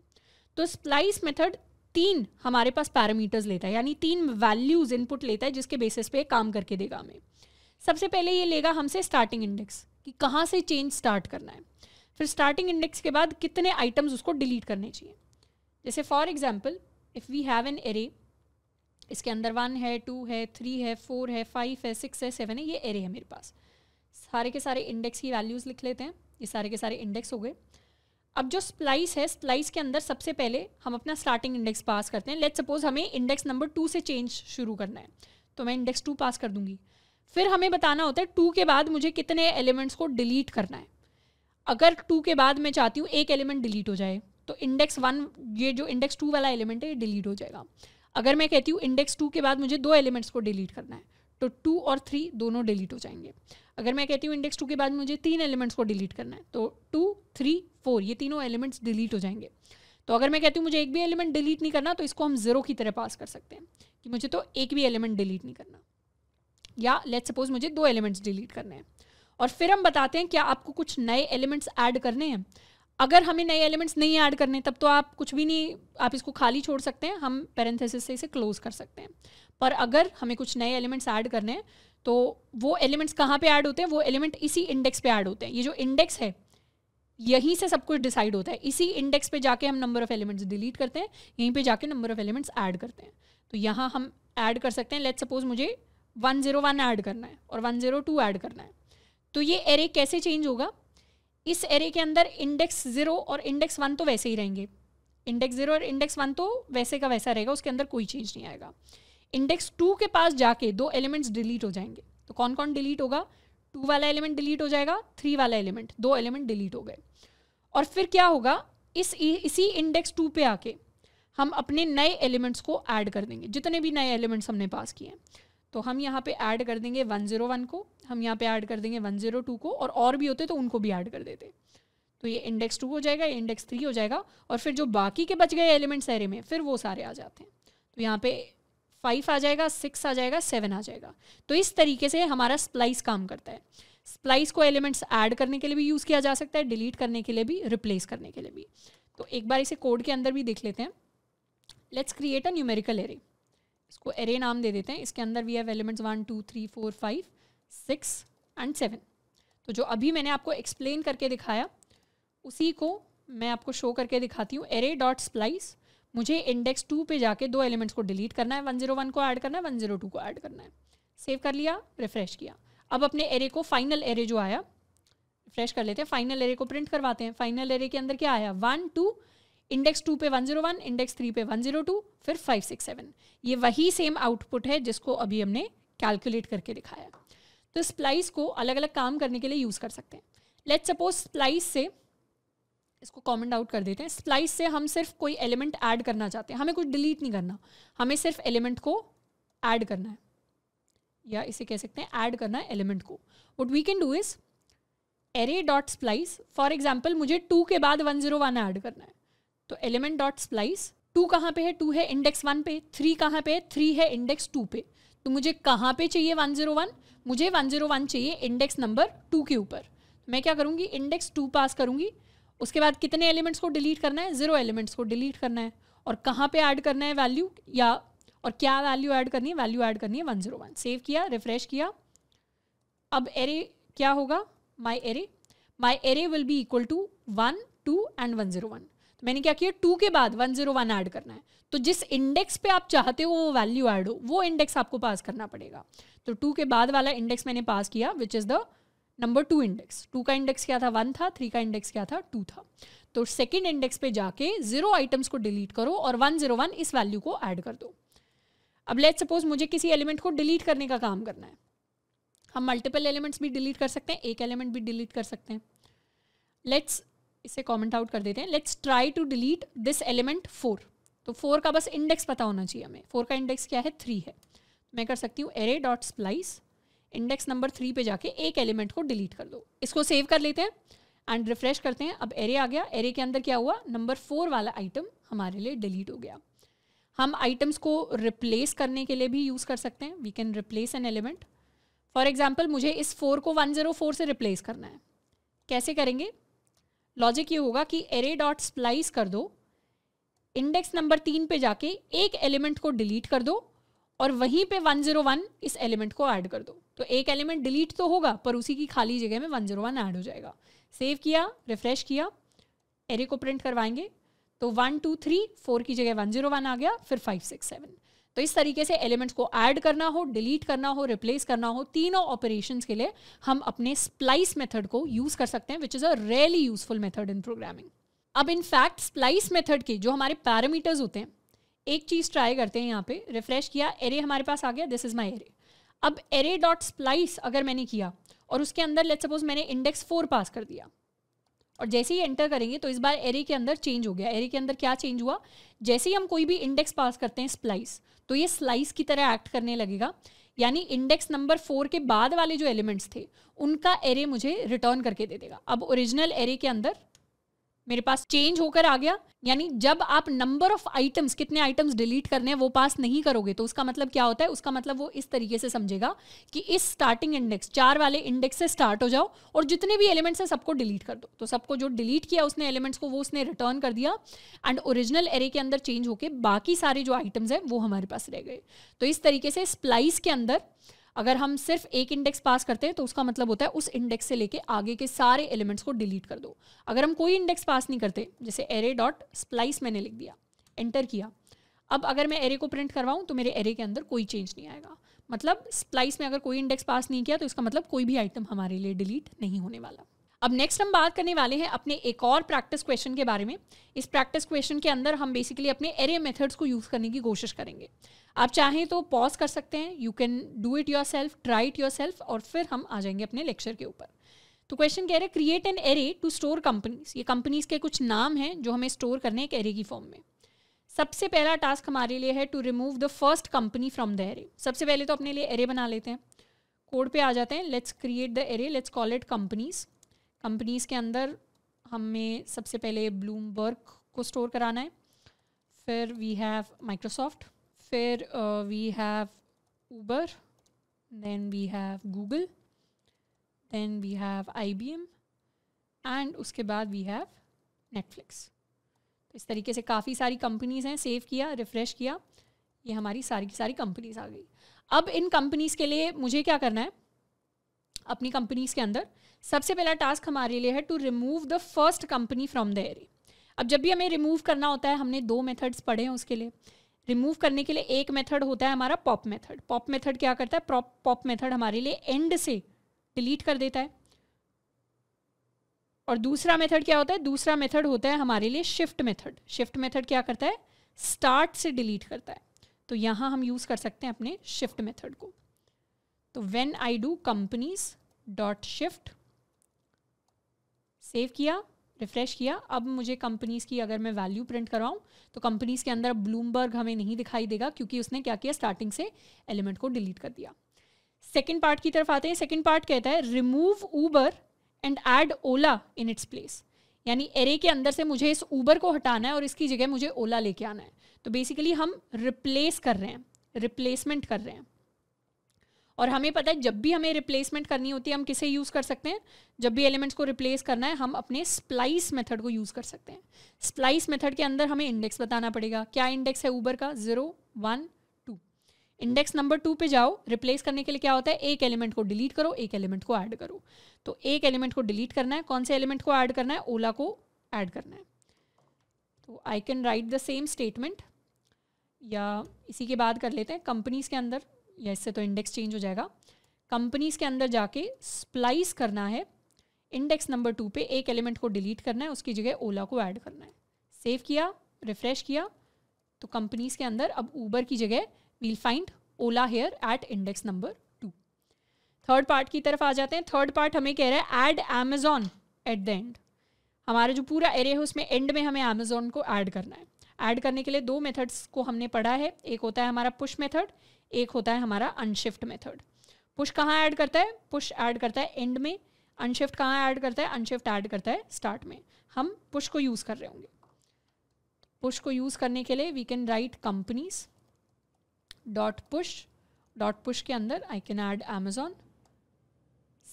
तो स्प्लाइस मेथड तीन हमारे पास पैरामीटर्स लेता है यानी तीन वैल्यूज इनपुट लेता है जिसके बेसिस पे काम करके देगा हमें सबसे पहले ये लेगा हमसे स्टार्टिंग इंडेक्स कि कहाँ से चेंज स्टार्ट करना है फिर स्टार्टिंग इंडेक्स के बाद कितने आइटम्स उसको डिलीट करने चाहिए जैसे for example if we have an array इसके अंदर वन है टू है थ्री है फोर है फाइव है सिक्स है सेवन है ये एरे है मेरे पास सारे के सारे इंडेक्स की वैल्यूज़ लिख लेते हैं ये सारे के सारे इंडेक्स हो गए अब जो स्प्लाइस है स्प्लाइस के अंदर सबसे पहले हम अपना स्टार्टिंग इंडेक्स पास करते हैं लेट सपोज हमें इंडेक्स नंबर टू से चेंज शुरू करना है तो मैं इंडेक्स टू पास कर दूंगी फिर हमें बताना होता है टू के बाद मुझे कितने एलिमेंट्स को डिलीट करना है अगर टू के बाद मैं चाहती हूँ एक एलिमेंट डिलीट हो जाए तो इंडेक्स वन ये जो इंडेक्स टू वाला एलिमेंट है ये डिलीट हो जाएगा अगर मैं कहती हूँ इंडेक्स टू के बाद मुझे दो एलिमेंट्स को डिलीट करना है तो टू और थ्री दोनों डिलीट हो जाएंगे अगर मैं कहती हूँ इंडेक्स टू के बाद मुझे तीन एलिमेंट्स को डिलीट करना है तो टू थ्री फोर ये तीनों एलिमेंट्स डिलीट हो जाएंगे तो अगर मैं कहती हूँ मुझे एक भी एलिमेंट डिलीट नहीं करना तो इसको हम जीरो की तरह पास कर सकते हैं कि मुझे तो एक भी एलिमेंट डिलीट नहीं करना या लेट सपोज मुझे दो एलिमेंट्स डिलीट करने हैं और फिर हम बताते हैं क्या आपको कुछ नए एलिमेंट्स ऐड करने हैं अगर हमें नए एलिमेंट्स नहीं ऐड करने तब तो आप कुछ भी नहीं आप इसको खाली छोड़ सकते हैं हम पेरेंथेसिस से इसे क्लोज कर सकते हैं पर अगर हमें कुछ नए एलिमेंट्स ऐड करने हैं तो वो एलिमेंट्स कहाँ पे ऐड होते हैं वो एलिमेंट इसी इंडेक्स पे ऐड होते हैं ये जो इंडेक्स है यहीं से सब कुछ डिसाइड होता है इसी इंडेक्स पे जाके हम नंबर ऑफ एलिमेंट्स डिलीट करते हैं यहीं पे जाके नंबर ऑफ एलिमेंट्स ऐड करते हैं तो यहाँ हम ऐड कर सकते हैं लेट सपोज मुझे वन ज़ीरो वन ऐड करना है और वन ज़ीरो टू ऐड करना है तो ये एरे कैसे चेंज होगा इस एरे के अंदर इंडेक्स ज़ीरो और इंडेक्स वन तो वैसे ही रहेंगे इंडेक्स ज़ीरो और इंडेक्स वन तो वैसे का वैसा रहेगा उसके अंदर कोई चेंज नहीं आएगा इंडेक्स टू के पास जाके दो एलिमेंट्स डिलीट हो जाएंगे तो कौन कौन डिलीट होगा टू वाला एलिमेंट डिलीट हो जाएगा थ्री वाला एलिमेंट दो एलिमेंट डिलीट हो गए और फिर क्या होगा इस इसी इंडेक्स टू पे आके हम अपने नए एलिमेंट्स को ऐड कर देंगे जितने भी नए एलिमेंट्स हमने पास किए हैं तो हम यहाँ पे ऐड कर देंगे वन ज़ीरो वन को हम यहाँ पे ऐड कर देंगे वन ज़ीरो टू को और और भी होते तो उनको भी ऐड कर देते तो ये इंडेक्स टू हो जाएगा ये इंडेक्स थ्री हो जाएगा और फिर जो बाकी के बच गए एलिमेंट्स एरे में फिर वो सारे आ जाते हैं तो यहाँ पे फाइव आ जाएगा सिक्स आ जाएगा सेवन आ जाएगा तो इस तरीके से हमारा स्प्लाइस काम करता है स्प्लाइस को एलिमेंट्स ऐड करने के लिए भी यूज़ किया जा सकता है डिलीट करने के लिए भी रिप्लेस करने के लिए भी तो एक बार इसे कोड के अंदर भी देख लेते हैं let's create a numerical array इसको एरे नाम दे देते हैं इसके अंदर we have elements one two three four five six and seven तो जो अभी मैंने आपको एक्सप्लेन करके दिखाया उसी को मैं आपको शो करके दिखाती हूँ एरे डॉट स्प्लाइस मुझे इंडेक्स टू पे जाके दो एलिमेंट्स को डिलीट करना है वन जीरो वन को ऐड करना है वन जीरो टू को ऐड करना है सेव कर लिया रिफ्रेश किया अब अपने एरे को फाइनल एरे जो आया रिफ्रेश कर लेते हैं फाइनल एरे को प्रिंट करवाते हैं फाइनल एरे के अंदर क्या आया वन टू इंडेक्स टू पे one zero one index three पे वन जीरो टू फिर फाइव सिक्स सेवन ये वही सेम आउटपुट है जिसको अभी हमने कैलकुलेट करके दिखाया तो स्प्लाइस को अलग अलग काम करने के लिए यूज़ कर सकते हैं लेट सपोज स्प्लाइस से इसको कॉमेंट आउट कर देते हैं स्प्लाइस से हम सिर्फ कोई एलिमेंट ऐड करना चाहते हैं हमें कुछ डिलीट नहीं करना हमें सिर्फ एलिमेंट को ऐड करना है या इसे कह सकते हैं ऐड करना है एलिमेंट को what we can do is array dot splice for example मुझे टू के बाद वन जीरो वन ऐड करना है तो एलिमेंट डॉट स्प्लाइस टू कहाँ पे है टू है इंडेक्स वन पे थ्री कहाँ पे है थ्री है इंडेक्स टू पे तो मुझे कहाँ पे चाहिए वन जीरो वन मुझे वन जीरो वन चाहिए इंडेक्स नंबर टू के ऊपर मैं क्या करूँगी इंडेक्स टू पास करूँगी उसके बाद कितने एलिमेंट्स को डिलीट करना है ज़ीरो एलिमेंट्स को डिलीट करना है और कहाँ पे ऐड करना है वैल्यू या और क्या वैल्यू ऐड करनी है वैल्यू ऐड करनी है वन जीरो वन सेव किया रिफ्रेश किया अब एरे क्या होगा my array my array will be equal to one two and one zero one तो मैंने क्या किया टू के बाद वन जीरो वन ऐड करना है तो जिस इंडेक्स पे आप चाहते हो वो वैल्यू ऐड हो वो इंडेक्स आपको पास करना पड़ेगा तो टू के बाद वाला इंडेक्स मैंने पास किया which is the number two index two का इंडेक्स क्या था वन था थ्री का इंडेक्स क्या था टू था तो सेकेंड इंडेक्स पे जाके जीरो आइटम्स को डिलीट करो और वन जीरो वन इस वैल्यू को ऐड कर दो अब लेट सपोज मुझे किसी एलिमेंट को डिलीट करने का काम करना है हम मल्टीपल एलिमेंट्स भी डिलीट कर सकते हैं एक एलिमेंट भी डिलीट कर सकते हैं लेट्स इसे कॉमेंट आउट कर देते हैं let's try to delete this element four तो फोर का बस इंडेक्स पता होना चाहिए हमें फोर का इंडेक्स क्या है थ्री है मैं कर सकती हूँ array dot splice index number three पे जाके एक एलिमेंट को डिलीट कर दो इसको सेव कर लेते हैं एंड रिफ्रेश करते हैं अब एरे आ गया एरे के अंदर क्या हुआ नंबर फोर वाला आइटम हमारे लिए डिलीट हो गया हम आइटम्स को रिप्लेस करने के लिए भी यूज़ कर सकते हैं we can replace an element for example मुझे इस फोर को वन ज़ीरो फोर से रिप्लेस करना है कैसे करेंगे लॉजिक ये होगा कि एरे डॉट स्प्लाइस कर दो इंडेक्स नंबर तीन पे जाके एक एलिमेंट को डिलीट कर दो और वहीं पे 101 इस एलिमेंट को ऐड कर दो तो एक एलिमेंट डिलीट तो होगा पर उसी की खाली जगह में 101 ऐड हो जाएगा सेव किया रिफ्रेश किया एरे को प्रिंट करवाएंगे तो वन टू थ्री फोर की जगह वन जीरो वन आ गया फिर फाइव सिक्स सेवन तो इस तरीके से एलिमेंट्स को ऐड करना हो डिलीट करना हो रिप्लेस करना हो तीनों ऑपरेशन के लिए हम अपने स्प्लाइस मेथड को यूज़ कर सकते हैं which is a really useful method in programming अब इनफैक्ट स्प्लाइस मेथड के जो हमारे पैरामीटर्स होते हैं एक चीज़ ट्राई करते हैं यहाँ पे रिफ्रेश किया एरे हमारे पास आ गया दिस इज़ माई एरे अब एरे डॉट स्प्लाइस अगर मैंने किया और उसके अंदर लेट सपोज मैंने इंडेक्स फोर पास कर दिया और जैसे ही एंटर करेंगे तो इस बार एरे के अंदर चेंज हो गया एरे के अंदर क्या चेंज हुआ जैसे ही हम कोई भी इंडेक्स पास करते हैं स्प्लाइस तो ये स्लाइस की तरह एक्ट करने लगेगा यानी इंडेक्स नंबर फोर के बाद वाले जो एलिमेंट्स थे उनका एरे मुझे रिटर्न करके दे देगा अब ओरिजिनल एरे के अंदर मेरे पास चेंज होकर आ गया यानी जब आप नंबर ऑफ आइटम्स कितने आइटम्स डिलीट करने हैं वो पास नहीं करोगे तो उसका मतलब क्या होता है उसका मतलब वो इस तरीके से समझेगा कि इस स्टार्टिंग इंडेक्स चार वाले इंडेक्स से स्टार्ट हो जाओ और जितने भी एलिमेंट्स हैं सबको डिलीट कर दो तो सबको जो डिलीट किया उसने एलिमेंट्स को वो उसने रिटर्न कर दिया एंड ओरिजिनल एरे के अंदर चेंज होकर बाकी सारे जो आइटम्स हैं वो हमारे पास रह गए तो इस तरीके से स्प्लाइस के अंदर अगर हम सिर्फ एक इंडेक्स पास करते हैं तो उसका मतलब होता है उस इंडेक्स से लेके आगे के सारे एलिमेंट्स को डिलीट कर दो अगर हम कोई इंडेक्स पास नहीं करते जैसे एरे डॉट स्प्लाइस मैंने लिख दिया एंटर किया अब अगर मैं एरे को प्रिंट करवाऊँ तो मेरे एरे के अंदर कोई चेंज नहीं आएगा मतलब स्प्लाइस में अगर कोई इंडेक्स पास नहीं किया तो इसका मतलब कोई भी आइटम हमारे लिए डिलीट नहीं होने वाला अब नेक्स्ट हम बात करने वाले हैं अपने एक और प्रैक्टिस क्वेश्चन के बारे में इस प्रैक्टिस क्वेश्चन के अंदर हम बेसिकली अपने एरे मेथड्स को यूज़ करने की कोशिश करेंगे आप चाहें तो पॉज कर सकते हैं you can do it yourself try it yourself और फिर हम आ जाएंगे अपने लेक्चर के ऊपर तो क्वेश्चन कह रहे हैं create an array to store companies ये कंपनीज के कुछ नाम हैं जो हमें स्टोर करने हैं एक एरे की फॉर्म में सबसे पहला टास्क हमारे लिए है to remove the first company from the array सबसे पहले तो अपने लिए एरे बना लेते हैं कोड पे आ जाते हैं let's create the array let's call it companies companies के अंदर हमें सबसे पहले ब्लूमबर्ग को स्टोर कराना है फिर वी हैव माइक्रोसॉफ्ट फिर we have Uber then we have Google then we have I and उसके बाद वी हैव नेटफ्लिक्स तो इस तरीके से काफ़ी सारी कंपनीज़ हैं सेव किया रिफ़्रेश किया ये हमारी सारी की सारी कंपनीज़ आ गई अब इन कंपनीज़ के लिए मुझे क्या करना है अपनी कंपनीज के अंदर सबसे पहला टास्क हमारे लिए है to remove the first company from the array अब जब भी हमें रिमूव करना होता है हमने दो मेथड्स पढ़े हैं उसके लिए रिमूव करने के लिए एक मेथड होता है हमारा पॉप मेथड पॉप मेथड क्या करता है पॉप मेथड हमारे लिए एंड से डिलीट कर देता है और दूसरा मेथड क्या होता है दूसरा मेथड होता है हमारे लिए शिफ्ट मेथड शिफ्ट मेथड क्या करता है स्टार्ट से डिलीट करता है तो यहां हम यूज़ कर सकते हैं अपने शिफ्ट मेथड को तो when I do companies dot shift save किया रिफ्रेश किया अब मुझे कंपनीज़ की अगर मैं वैल्यू प्रिंट कराऊं तो कंपनीज़ के अंदर ब्लूमबर्ग हमें नहीं दिखाई देगा क्योंकि उसने क्या किया स्टार्टिंग से एलिमेंट को डिलीट कर दिया सेकेंड पार्ट की तरफ आते हैं सेकेंड पार्ट कहता है remove Uber and add Ola in its place यानी एरे के अंदर से मुझे इस ऊबर को हटाना है और इसकी जगह मुझे ओला लेके आना है तो बेसिकली हम रिप्लेस कर रहे हैं रिप्लेसमेंट कर रहे हैं और हमें पता है जब भी हमें रिप्लेसमेंट करनी होती है हम किसे यूज़ कर सकते हैं जब भी एलिमेंट्स को रिप्लेस करना है हम अपने स्प्लाइस मेथड को यूज़ कर सकते हैं स्प्लाइस मेथड के अंदर हमें इंडेक्स बताना पड़ेगा क्या इंडेक्स है ऊबर का zero one two index number two पे जाओ रिप्लेस करने के लिए क्या होता है एक एलिमेंट को डिलीट करो एक एलिमेंट को ऐड करो तो एक एलिमेंट को डिलीट करना है कौन से एलिमेंट को ऐड करना है ओला को ऐड करना है तो I can write the same statement या इसी के बाद कर लेते हैं कंपनीज के अंदर या इससे तो इंडेक्स चेंज हो जाएगा कंपनीज के अंदर जाके स्प्लाइस करना है इंडेक्स नंबर टू पे एक एलिमेंट को डिलीट करना है उसकी जगह ओला को ऐड करना है सेव किया रिफ्रेश किया तो कंपनीज के अंदर अब ऊबर की जगह we'll find Ola here at index number two third part की तरफ आ जाते हैं थर्ड पार्ट हमें कह रहा है add Amazon at the end हमारा जो पूरा एरे है उसमें एंड में हमें अमेजोन को ऐड करना है ऐड करने के लिए दो मेथड्स को हमने पढ़ा है एक होता है हमारा पुश मेथड एक होता है हमारा अनशिफ्ट मेथड पुश कहाँ ऐड करता है पुश ऐड करता है एंड में अनशिफ्ट कहाँ ऐड करता है अनशिफ्ट ऐड करता है स्टार्ट में हम पुश को यूज़ कर रहे होंगे पुश को यूज़ करने के लिए we can write companies dot push dot push के अंदर I can add Amazon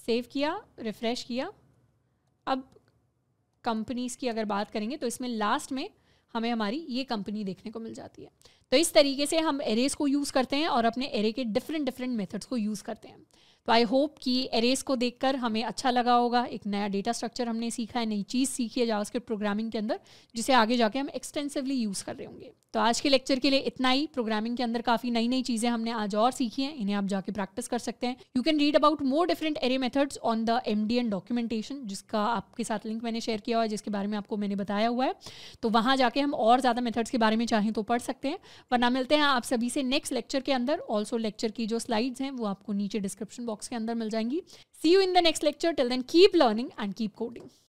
save किया रिफ़्रेश किया अब कंपनीज़ की अगर बात करेंगे तो इसमें लास्ट में हमें हमारी ये कंपनी देखने को मिल जाती है तो इस तरीके से हम एरेज को यूज़ करते हैं और अपने एरे के डिफरेंट डिफरेंट मेथड्स को यूज़ करते हैं तो आई होप कि एरेज को देखकर हमें अच्छा लगा होगा एक नया डेटा स्ट्रक्चर हमने सीखा है नई चीज़ सीखी है जावास्क्रिप्ट प्रोग्रामिंग के अंदर जिसे आगे जाके हम एक्सटेंसिवली यूज़ कर रहे होंगे तो आज के लेक्चर के लिए इतना ही प्रोग्रामिंग के अंदर काफ़ी नई नई चीज़ें हमने आज और सीखी हैं इन्हें आप जाके प्रैक्टिस कर सकते हैं you can read about more different array methods on the M D N documentation जिसका आपके साथ लिंक मैंने शेयर किया हुआ है जिसके बारे में आपको मैंने बताया हुआ है तो वहाँ जाके हम और ज़्यादा मेथड्स के बारे में चाहें तो पढ़ सकते हैं वरना मिलते हैं आप सभी से नेक्स्ट लेक्चर के अंदर ऑल्सो लेक्चर की जो स्लाइड्स हैं वो आपको नीचे डिस्क्रिप्शन बॉक्स बॉक्स के अंदर मिल जाएंगी see you in the next lecture till then keep learning and keep coding